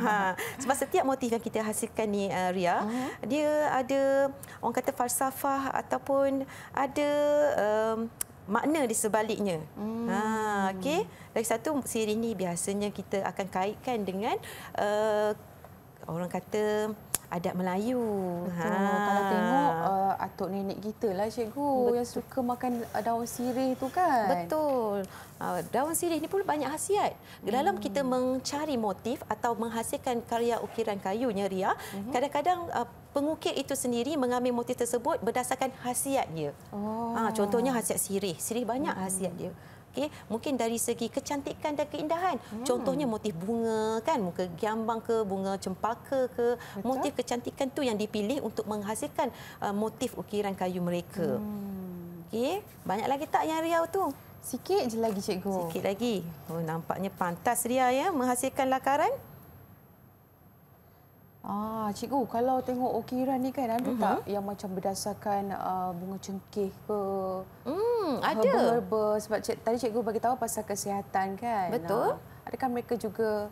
Sebab setiap motif yang kita hasilkan ni uh, Ria, uh-huh. dia ada orang kata falsafah ataupun ada um, makna di sebaliknya. Hmm. Ha okey. Lagi satu siri ni biasanya kita akan kaitkan dengan uh, orang kata adat Melayu. Ha. Kalau tengok uh, atuk nenek kita lah cikgu Betul. yang suka makan uh, daun sirih tu kan. Betul. Uh, daun sirih ni pun banyak khasiat. Hmm. Dalam kita mencari motif atau menghasilkan karya ukiran kayunya Ria, hmm. kadang-kadang uh, pengukir itu sendiri mengambil motif tersebut berdasarkan khasiat dia. Oh. Ha, contohnya khasiat sirih. Sirih banyak hmm. khasiat dia okey mungkin dari segi kecantikan dan keindahan hmm. contohnya motif bunga kan muka gambang ke bunga cempaka ke Betul. motif kecantikan tu yang dipilih untuk menghasilkan uh, motif ukiran kayu mereka hmm. okey banyak lagi tak yang riau tu sikit je lagi cikgu sikit lagi oh nampaknya pantas riau ya menghasilkan lakaran Ah, cikgu, kalau tengok ukiran
ni kan ada uh-huh. tak mhm. yang macam berdasarkan uh, bunga cengkih ke? Hmm. Hmm, ada. Herba-herba sebab cik, tadi cikgu bagi tahu pasal kesihatan kan. Betul. Ha, adakah mereka juga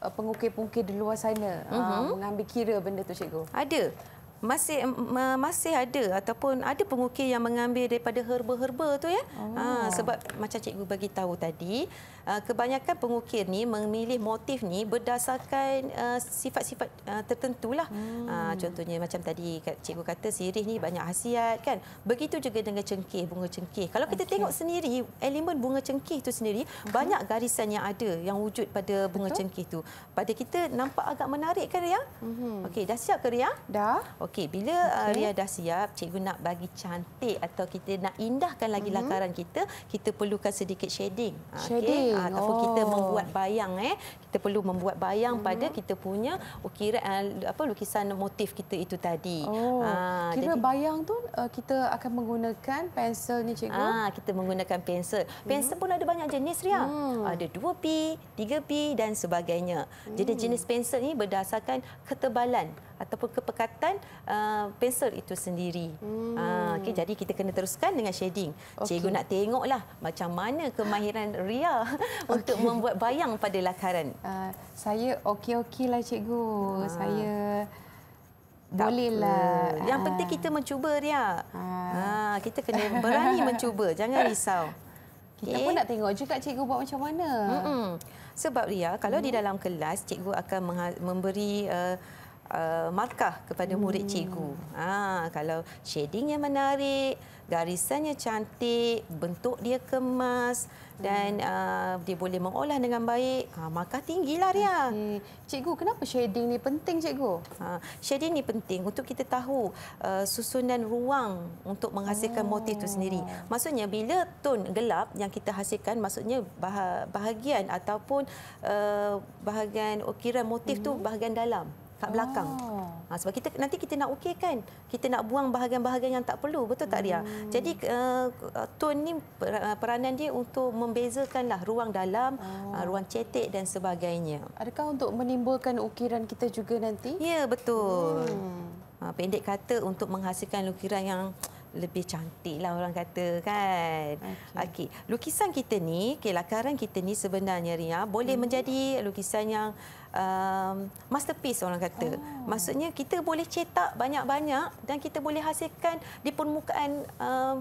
ah, pengukir-pengukir di luar sana uh-huh. ha, mengambil kira benda tu cikgu? Ada. Masih masih ada ataupun ada pengukir yang mengambil daripada herba-herba tu ya. Oh. Ha, sebab macam cikgu bagi tahu tadi, Ah, kebanyakan pengukir ni memilih motif ni berdasarkan ah, sifat-sifat uh, uh, ah, tertentu lah. Hmm. Uh, contohnya macam tadi cikgu kata sirih ni banyak khasiat kan. Begitu juga dengan cengkih, bunga cengkih. Kalau kita okay. tengok sendiri elemen bunga cengkih tu sendiri okay. banyak garisan yang ada yang wujud pada bunga Betul. cengkih tu. Pada kita nampak agak menarik kan Ria? Mm-hmm. Okey, dah siap ke Ria? Dah. Okey, bila okay. Ria dah siap, cikgu nak bagi cantik atau kita nak indahkan lagi mm-hmm. lakaran kita, kita perlukan sedikit shading. Shading. Okay. Ha, ataupun oh. kita membuat bayang eh. Kita perlu membuat bayang hmm. pada kita punya ukiran ah, apa lukisan motif kita itu tadi. Oh. Ha, kira jadi, bayang tu kita akan menggunakan pensel ni cikgu. Ah, kita menggunakan pensel. Pensel hmm. pun ada banyak jenis Ria. Hmm. Ada 2B, 3B dan sebagainya. Hmm. Jadi jenis pensel ni berdasarkan ketebalan ataupun kepekatan uh, pensel itu sendiri. Hmm. Uh, ah, okay, jadi kita kena teruskan dengan shading. Okay. Cikgu nak tengoklah macam mana kemahiran Ria okay. untuk membuat bayang pada lakaran. Uh,
saya okey okey lah cikgu. Uh. Saya boleh lah. Yang penting kita mencuba Ria. Ha. Ha. Kita kena berani mencuba. Jangan risau. Kita okay. pun nak tengok juga cikgu buat macam mana. Mm -mm.
Sebab Ria, kalau mm. di mm-hmm. dalam kelas, cikgu akan memberi... Uh, uh, markah kepada hmm. murid cikgu. Ha, kalau shadingnya menarik, garisannya cantik, bentuk dia kemas dan hmm. uh, dia boleh mengolah dengan baik, ha, markah tinggilah dia. Okay. Cikgu, kenapa shading ni penting, cikgu? Ha, shading ni penting untuk kita tahu uh, susunan ruang untuk menghasilkan oh. motif itu sendiri. Maksudnya, bila ton gelap yang kita hasilkan, maksudnya bah bahagian ataupun uh, bahagian ukiran motif hmm. tu bahagian dalam kat belakang. Oh. Ha, sebab kita nanti kita nak okey kan? Kita nak buang bahagian-bahagian yang tak perlu, betul tak Ria? Hmm. Jadi uh, tone ni eh, peranan dia untuk membezakanlah ruang dalam, oh. uh, ruang cetek dan sebagainya. Adakah untuk menimbulkan ukiran kita juga nanti? Ya, betul. Hmm. Ha, pendek kata untuk menghasilkan ukiran yang lebih cantik lah orang kata kan. Okey. Okay. Lukisan kita ni, okay, lakaran kita ni sebenarnya Ria boleh hmm. menjadi lukisan yang um, masterpiece orang kata. Oh. Maksudnya kita boleh cetak banyak-banyak dan kita boleh hasilkan di permukaan um,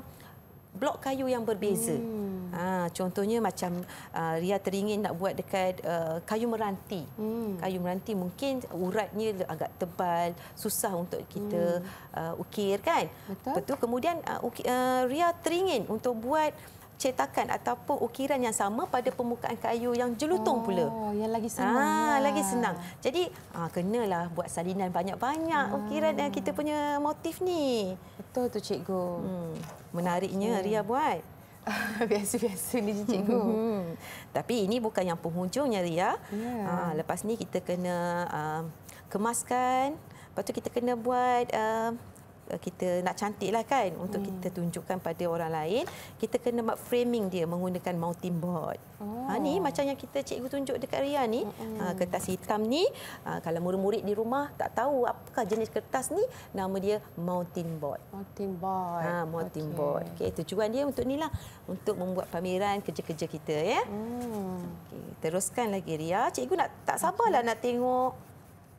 blok kayu yang berbeza. Hmm. Ha, contohnya macam uh, Ria teringin nak buat dekat uh, kayu meranti. Hmm. Kayu meranti mungkin uratnya agak tebal, susah untuk kita hmm. uh, ukir kan? Betul. Betul. Kemudian uh, uh, Ria teringin untuk buat uh, cetakan ataupun ukiran yang sama pada permukaan kayu yang jelutong oh, pula. Oh, yang lagi ah, senang. Ah, ya. lagi senang. Jadi, ah kenalah buat salinan banyak-banyak ah. ukiran yang kita punya motif ni. Betul tu cikgu. Hmm. Menariknya okay. Ria buat. Biasa-biasa ni cikgu. Hmm. Tapi ini bukan yang penghujungnya Ria. Yeah. Ah, lepas ni kita kena ah, kemaskan, lepas tu kita kena buat ah, Uh, kita nak cantik lah kan untuk hmm. kita tunjukkan pada orang lain kita kena buat framing dia menggunakan mounting board. Oh. Ha ni oh. macam yang kita cikgu tunjuk dekat Ria ni hmm. kertas hitam ni ha, kalau murid-murid di rumah tak tahu apakah jenis kertas ni nama dia mounting board. Mounting board. Ha mounting okay. board. Okey tujuan dia untuk inilah untuk membuat pameran kerja-kerja kita ya. Hmm. Okay, teruskan lagi Ria. Cikgu nak tak sabarlah okay. nak tengok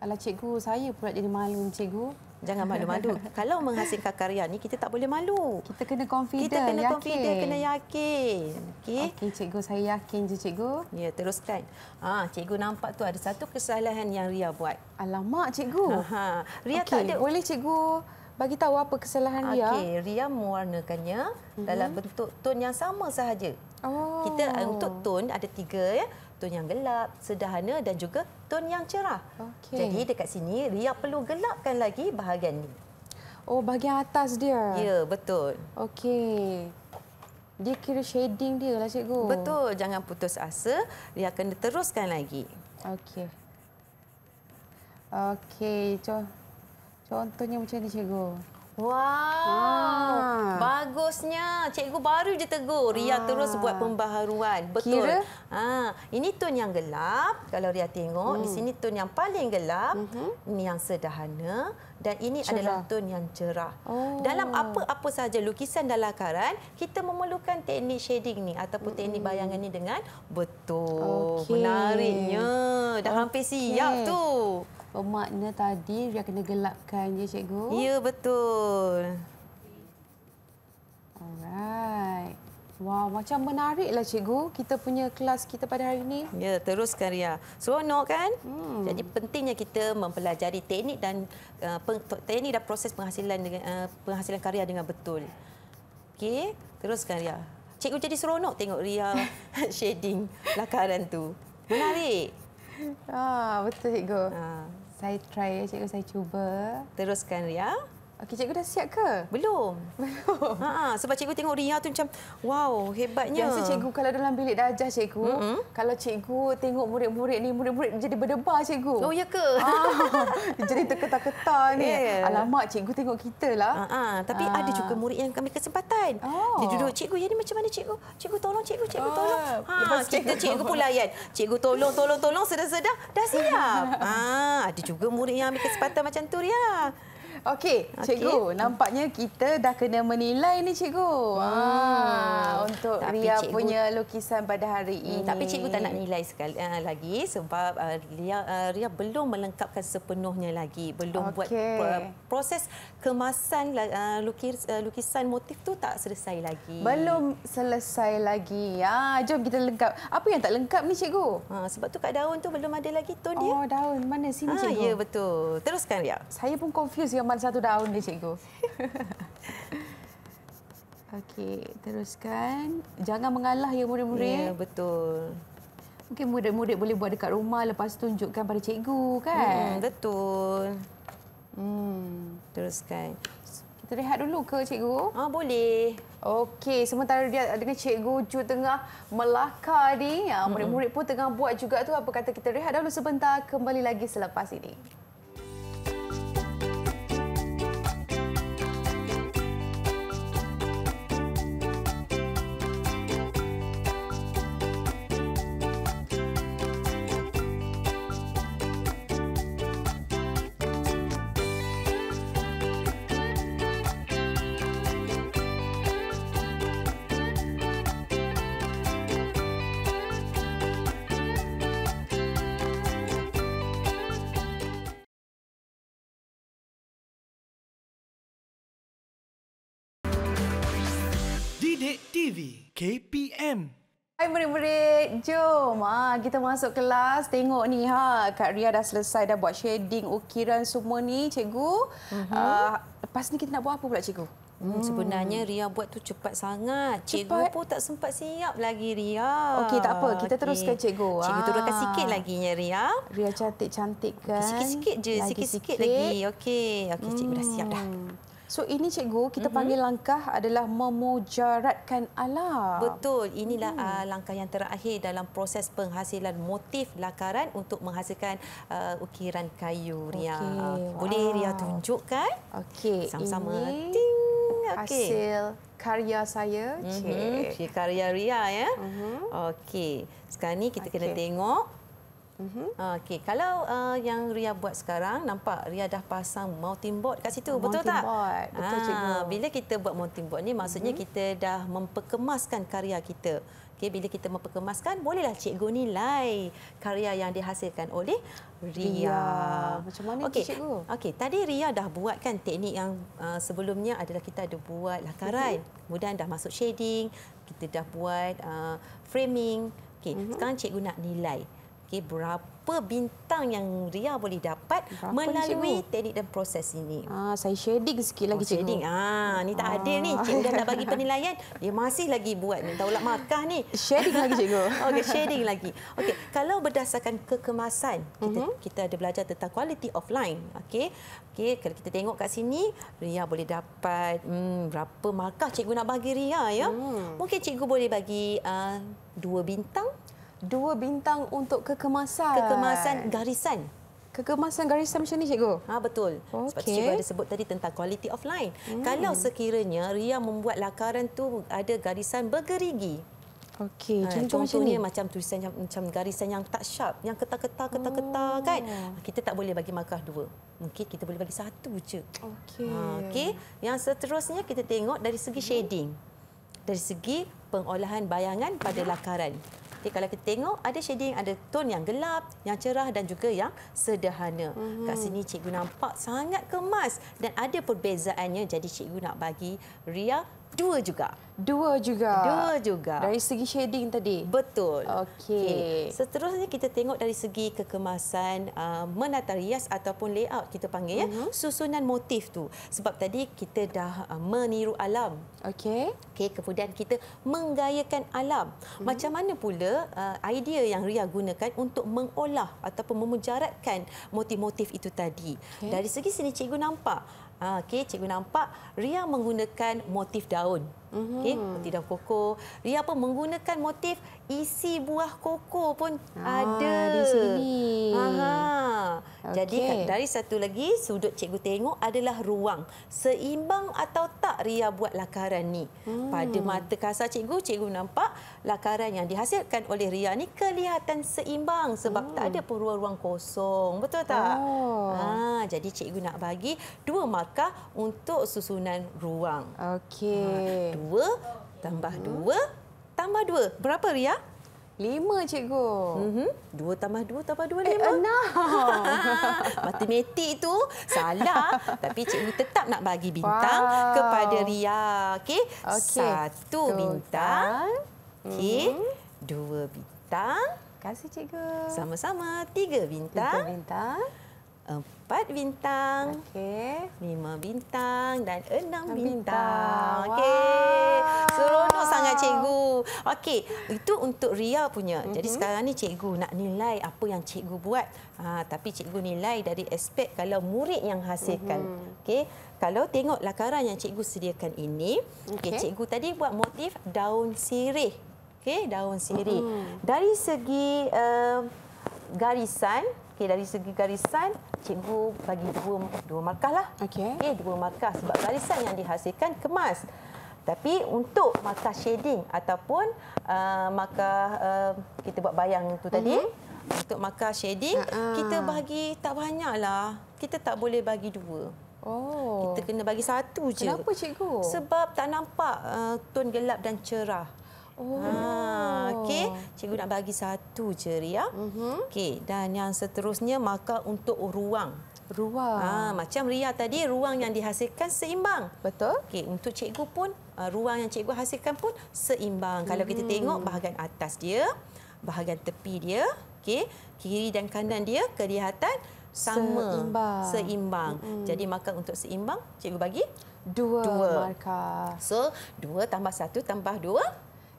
Alah cikgu, saya pula jadi malu cikgu. Jangan malu-malu. Kalau menghasilkan karya ni kita tak boleh malu. Kita kena confident. Kita kena yakin. confident, kena yakin. Okey. Okey cikgu saya yakin je cikgu. Ya, teruskan. Ah, ha, cikgu nampak tu ada satu kesalahan yang Ria buat. Alamak cikgu. Ha. Ria okay. tak ada. Boleh cikgu bagi tahu apa kesalahan Ria? Okey, Ria mewarnakannya mm-hmm. dalam mhm. bentuk tone yang sama sahaja. Oh. Kita untuk tone ada tiga ya tone yang gelap, sederhana dan juga tone yang cerah. Okay. Jadi dekat sini Ria perlu gelapkan lagi bahagian ni.
Oh, bahagian atas dia. Ya,
betul. Okey. Dia kira shading dia lah cikgu. Betul, jangan putus asa. dia akan diteruskan lagi.
Okey. Okey, contohnya macam
ni cikgu. Wow, ha. bagusnya. Cikgu baru je tegur. Ria ha. terus buat pembaharuan. Betul. Kira? Ha. Ini tone yang gelap. Kalau Ria tengok, hmm. di sini tone yang paling gelap. Mm -hmm. Ini yang sederhana. Dan ini cerah. adalah tone yang cerah. Oh. Dalam apa-apa sahaja lukisan dan lakaran, kita memerlukan teknik shading ni ataupun teknik mm -hmm. bayangan ni dengan betul. Okay. Menariknya. Dah okay. hampir siap tu.
Bermakna tadi dia kena gelapkan ya cikgu. Ya
betul.
Alright. Wah, wow, macam menariklah cikgu kita punya kelas kita pada hari ini.
Ya, teruskan Ria. Seronok kan? Hmm. Jadi pentingnya kita mempelajari teknik dan uh, teknik dan proses penghasilan dengan uh, penghasilan karya dengan betul. Okey, teruskan Ria. Cikgu jadi seronok tengok Ria shading lakaran tu. Menarik.
Ah, betul cikgu. Ha. Saya try ya cikgu, saya cuba. Teruskan ya. Okey, cikgu dah siap ke? Belum.
Belum. Ha, sebab cikgu tengok Ria tu macam
wow, hebatnya. Biasa cikgu kalau dalam bilik darjah cikgu, mm -hmm. kalau cikgu tengok murid-murid ni, murid-murid jadi berdebar cikgu. Oh, ya ke? Ha, jadi terketar-ketar ni. Yeah. Alamak,
cikgu tengok kita lah. Ha, ha, tapi ha. ada juga murid yang kami kesempatan. Oh. Dia duduk, cikgu, jadi ni macam mana cikgu? Cikgu tolong, cikgu, cikgu oh. tolong. Ha, cikgu, cikgu pula layan. Cikgu tolong, tolong, tolong, sedar-sedar, dah siap. Ha, ada juga murid yang ambil kesempatan macam tu, Ria. Ya. Okey,
cikgu, okay. nampaknya kita dah kena menilai ni cikgu. Wah, hmm. untuk tapi Ria cikgu, punya
lukisan pada hari hmm, ini. tapi cikgu tak nak nilai sekali uh, lagi sebab uh, Ria, uh, Ria belum melengkapkan sepenuhnya lagi. Belum okay. buat uh, proses kemasan uh, lukis, uh, lukisan motif tu tak selesai lagi. Belum
selesai lagi. Ah, jom kita lengkap. Apa yang tak lengkap ni cikgu? Uh, sebab tu kat daun tu belum ada lagi tone dia. Oh, daun. Mana sini ah, cikgu? Ya, betul. Teruskan Ria. Saya pun confuse yang hukuman satu daun ni cikgu. Okey, teruskan. Jangan mengalah ya murid-murid. Ya,
betul.
Mungkin murid-murid boleh buat dekat rumah lepas tunjukkan pada cikgu kan? Hmm, betul.
Hmm,
teruskan. Kita rehat dulu ke cikgu? Ah, ha, boleh. Okey, sementara dia dengan cikgu Ju tengah melaka ni, ah, murid-murid pun tengah buat juga tu. Apa kata kita rehat dulu sebentar kembali lagi selepas ini. KPM. Hai murid-murid, jom ha, kita masuk kelas. Tengok ni ha, Kak Ria dah selesai dah buat shading ukiran semua ni, cikgu. Uh-huh. Uh,
lepas ni kita nak buat apa pula cikgu? Hmm. Sebenarnya Ria buat tu cepat sangat. Cepat. Cikgu pun tak sempat siap lagi Ria. Okey tak apa, kita okay. teruskan cikgu. Cikgu ah. turunkan sikit lagi ya Ria. Ria cantik-cantik kan. Okay, sikit-sikit je, lagi sikit-sikit, sikit lagi. Okey, okey cikgu hmm. dah siap dah. Hmm.
So ini cikgu kita mm -hmm. panggil langkah adalah memujaratkan alam.
Betul, inilah mm. uh, langkah yang terakhir dalam proses penghasilan motif lakaran untuk menghasilkan uh, ukiran kayu Ria. Okay. Uh, ah, boleh Ria tunjukkan? Okey, sama-sama.
Okay. Hasil karya saya. Mm -hmm. okay. Okay,
karya Ria ya. Mm -hmm. Okey, sekarang ni kita okay. kena tengok Uh mm-hmm. -huh. Okey, kalau uh, yang Ria buat sekarang nampak Ria dah pasang mounting board kat situ, mounting betul tak? Board. Betul ah, cikgu. Bila kita buat mounting board ni maksudnya uh mm-hmm. -huh. kita dah memperkemaskan karya kita. Okey, bila kita memperkemaskan bolehlah cikgu nilai karya yang dihasilkan oleh Ria. Ria. Macam mana okay. cikgu? Okey, tadi Ria dah buat kan teknik yang uh, sebelumnya adalah kita ada buat lakaran. Uh mm-hmm. -huh. Kemudian dah masuk shading, kita dah buat uh, framing. Okey, uh -huh. sekarang cikgu nak nilai okey berapa bintang yang Ria boleh dapat berapa melalui teknik dan proses ini. Ah saya shading sikit lagi oh, cikgu. Shading. Ah ni tak ah. adil ni. Ah. Cikgu dah nak bagi penilaian, dia masih lagi buat minta ulat markah ni. Shading lagi cikgu. Okey, shading lagi. Okey, kalau berdasarkan kekemasan, kita uh-huh. kita ada belajar tentang quality of line, okey. Okey, kalau kita tengok kat sini, Ria boleh dapat hmm, berapa markah cikgu nak bagi Ria ya? Hmm. Mungkin cikgu boleh bagi uh, dua bintang Dua bintang untuk kekemasan. Kekemasan garisan. Kekemasan garisan macam ni cikgu. Ha betul. Okay. Sebab cikgu ada sebut tadi tentang quality of line. Hmm. Kalau sekiranya Ria membuat lakaran tu ada garisan bergerigi. Okey, ha, contoh macam ni macam tulisan macam, macam garisan yang tak sharp, yang ketak-ketak ketak-ketak hmm. Oh. kan. Kita tak boleh bagi markah dua. Mungkin kita boleh bagi satu je. Okey. Ha, okey, yang seterusnya kita tengok dari segi hmm. shading. Dari segi pengolahan bayangan pada lakaran. Okay, kalau kita tengok ada shading ada tone yang gelap, yang cerah dan juga yang sederhana. Hmm. Kat sini cikgu nampak sangat kemas dan ada perbezaannya jadi cikgu nak bagi Ria dua juga.
Dua juga. Dua juga. Dari segi
shading tadi. Betul. Okey. Okay. Seterusnya kita tengok dari segi kekemasan uh, menata rias ataupun layout kita panggil uh -huh. ya, mhm. susunan motif tu. Sebab tadi kita dah uh, meniru alam. Okey. Okey, kemudian kita menggayakan alam. Uh mhm. -huh. Macam mana pula uh, idea yang Ria gunakan untuk mengolah ataupun memujaratkan motif-motif itu tadi. Okay. Dari segi sini cikgu nampak Ah, okey, cikgu nampak Ria menggunakan motif daun. Mm -hmm. Eh, Okey, tidak koko. Dia apa menggunakan motif isi buah koko pun ah, ada di sini. Aha. Okay. Jadi dari satu lagi sudut cikgu tengok adalah ruang. Seimbang atau tak Ria buat lakaran ni? Hmm. Pada mata kasar cikgu, cikgu nampak lakaran yang dihasilkan oleh Ria ni kelihatan seimbang sebab hmm. tak ada hmm. peruang ruang kosong. Betul tak? Oh. Ha, jadi cikgu nak bagi dua markah untuk susunan ruang. Okey. Ha, dua tambah hmm. dua tambah dua. Berapa Ria? Lima cikgu. Mm-hmm. Dua tambah dua tambah dua eh, lima. Eh, enam. Matematik itu salah. Tapi cikgu tetap nak bagi bintang wow. kepada Ria. Okey. Okay. Satu bintang.
Okey. Hmm.
Dua bintang. Terima kasih cikgu. Sama-sama. Tiga bintang. Tiga bintang empat bintang, okay. lima bintang dan enam bintang. bintang. Okay. Wow. Seronok sangat cikgu. Okey, itu untuk Ria punya. Mm -hmm. Jadi mhm. sekarang ni cikgu nak nilai apa yang cikgu buat. Ha, tapi cikgu nilai dari aspek kalau murid yang hasilkan. Mm -hmm. Okey. Kalau tengok lakaran yang cikgu sediakan ini, okay. Okay, cikgu tadi buat motif daun sirih. Okey, daun sirih. Mm -hmm. Dari segi uh, garisan, okay. dari segi garisan cikgu bagi dua dua markah lah. Okey. Okey, dua markah sebab garisan yang dihasilkan kemas. Tapi untuk markah shading ataupun uh, markah uh, kita buat bayang tu uh-huh. tadi, mhm. untuk markah shading uh-huh. kita bagi tak banyak lah. Kita tak boleh bagi dua. Oh. Kita kena bagi satu je. Kenapa cikgu? Sebab tak nampak uh, tone gelap dan cerah. Oh. Ha, okey, cikgu nak bagi satu je Ria. Mm-hmm. Okey, dan yang seterusnya maka untuk ruang. Ruang. Ha, macam Ria tadi ruang yang dihasilkan seimbang. Betul? Okey, untuk cikgu pun ah, ruang yang cikgu hasilkan pun seimbang. Kalau kita hmm. tengok bahagian atas dia, bahagian tepi dia, okey, kiri dan kanan dia kelihatan sama seimbang. seimbang. hmm Jadi maka untuk seimbang cikgu bagi Dua, dua markah. So, dua tambah satu tambah dua,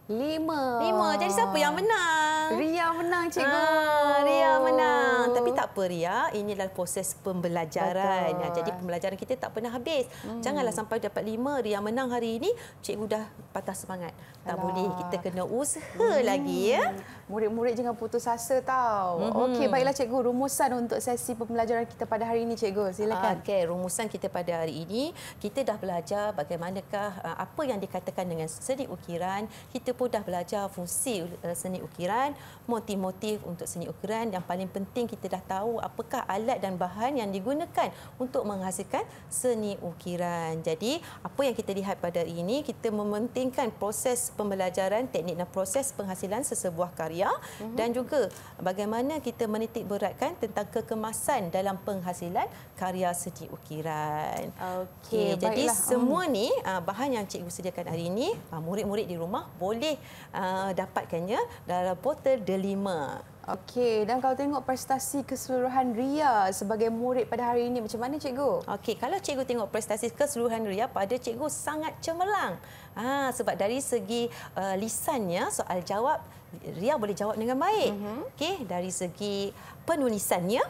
Lima. Lima. Jadi siapa yang menang? Ria menang, cikgu. Ah, Ria menang. Tapi tak apa Ria, ini adalah proses pembelajaran. Ya, Betul. Jadi pembelajaran kita tak pernah habis. Hmm. Janganlah sampai dapat lima Ria menang hari ini, cikgu dah patah semangat. Tak boleh, kita kena usaha hmm. lagi ya.
Murid-murid jangan putus asa tau. Hmm. Okey, baiklah cikgu,
rumusan untuk sesi pembelajaran kita pada hari ini cikgu. Silakan. Okey, rumusan kita pada hari ini, kita dah belajar bagaimanakah uh, apa yang dikatakan dengan seni ukiran. Kita pun dah belajar fungsi uh, seni ukiran, motif-motif untuk seni ukiran. Yang paling penting kita dah tahu apakah alat dan bahan yang digunakan untuk menghasilkan seni ukiran. Jadi, apa yang kita lihat pada ini, kita mementingkan proses pembelajaran teknik dan proses penghasilan sesebuah karya uh mhm. -huh. dan juga bagaimana kita menitik beratkan tentang kekemasan dalam penghasilan karya seni ukiran. Okey, okay, jadi baiklah. Hmm. semua ni ah, bahan yang cikgu sediakan hari ini, ah, murid-murid di rumah boleh ah, dapatkannya dalam botol Delima. Okey, dan kalau tengok prestasi keseluruhan Ria sebagai murid pada hari ini, macam mana cikgu? Okey, kalau cikgu tengok prestasi keseluruhan Ria pada cikgu sangat cemerlang. Ha, sebab dari segi uh, lisannya, soal jawab, Ria boleh jawab dengan baik. Mm -hmm. Okey, dari segi penulisannya,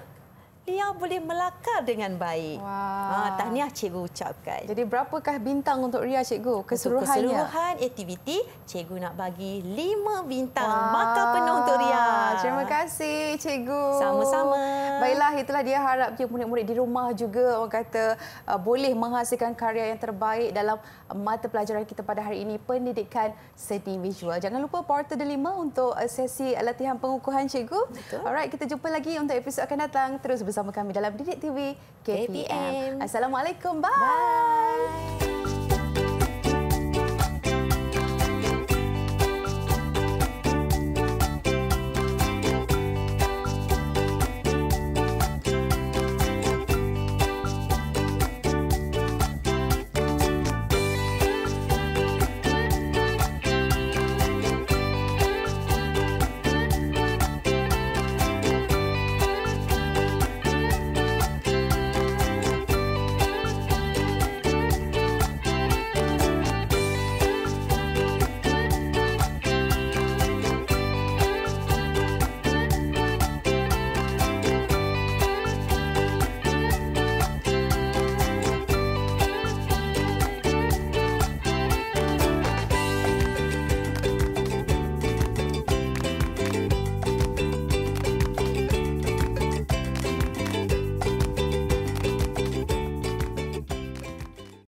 dia boleh melakar dengan baik. Ah, wow. Ha, tahniah cikgu ucapkan. Jadi berapakah bintang untuk Ria cikgu? Keseluruhan, keseluruhan aktiviti, cikgu nak bagi lima bintang. Wow. Maka penuh untuk Ria. Terima
kasih cikgu. Sama-sama. Baiklah, itulah dia harap harapnya murid-murid di rumah juga orang kata uh, boleh menghasilkan karya yang terbaik dalam mata pelajaran kita pada hari ini, pendidikan seni visual. Jangan lupa portal delima untuk uh, sesi latihan pengukuhan cikgu. Betul. Alright, kita jumpa lagi untuk episod akan datang. Terus bersama kami dalam Didik TV KPM. KPM. Assalamualaikum. Bye. Bye.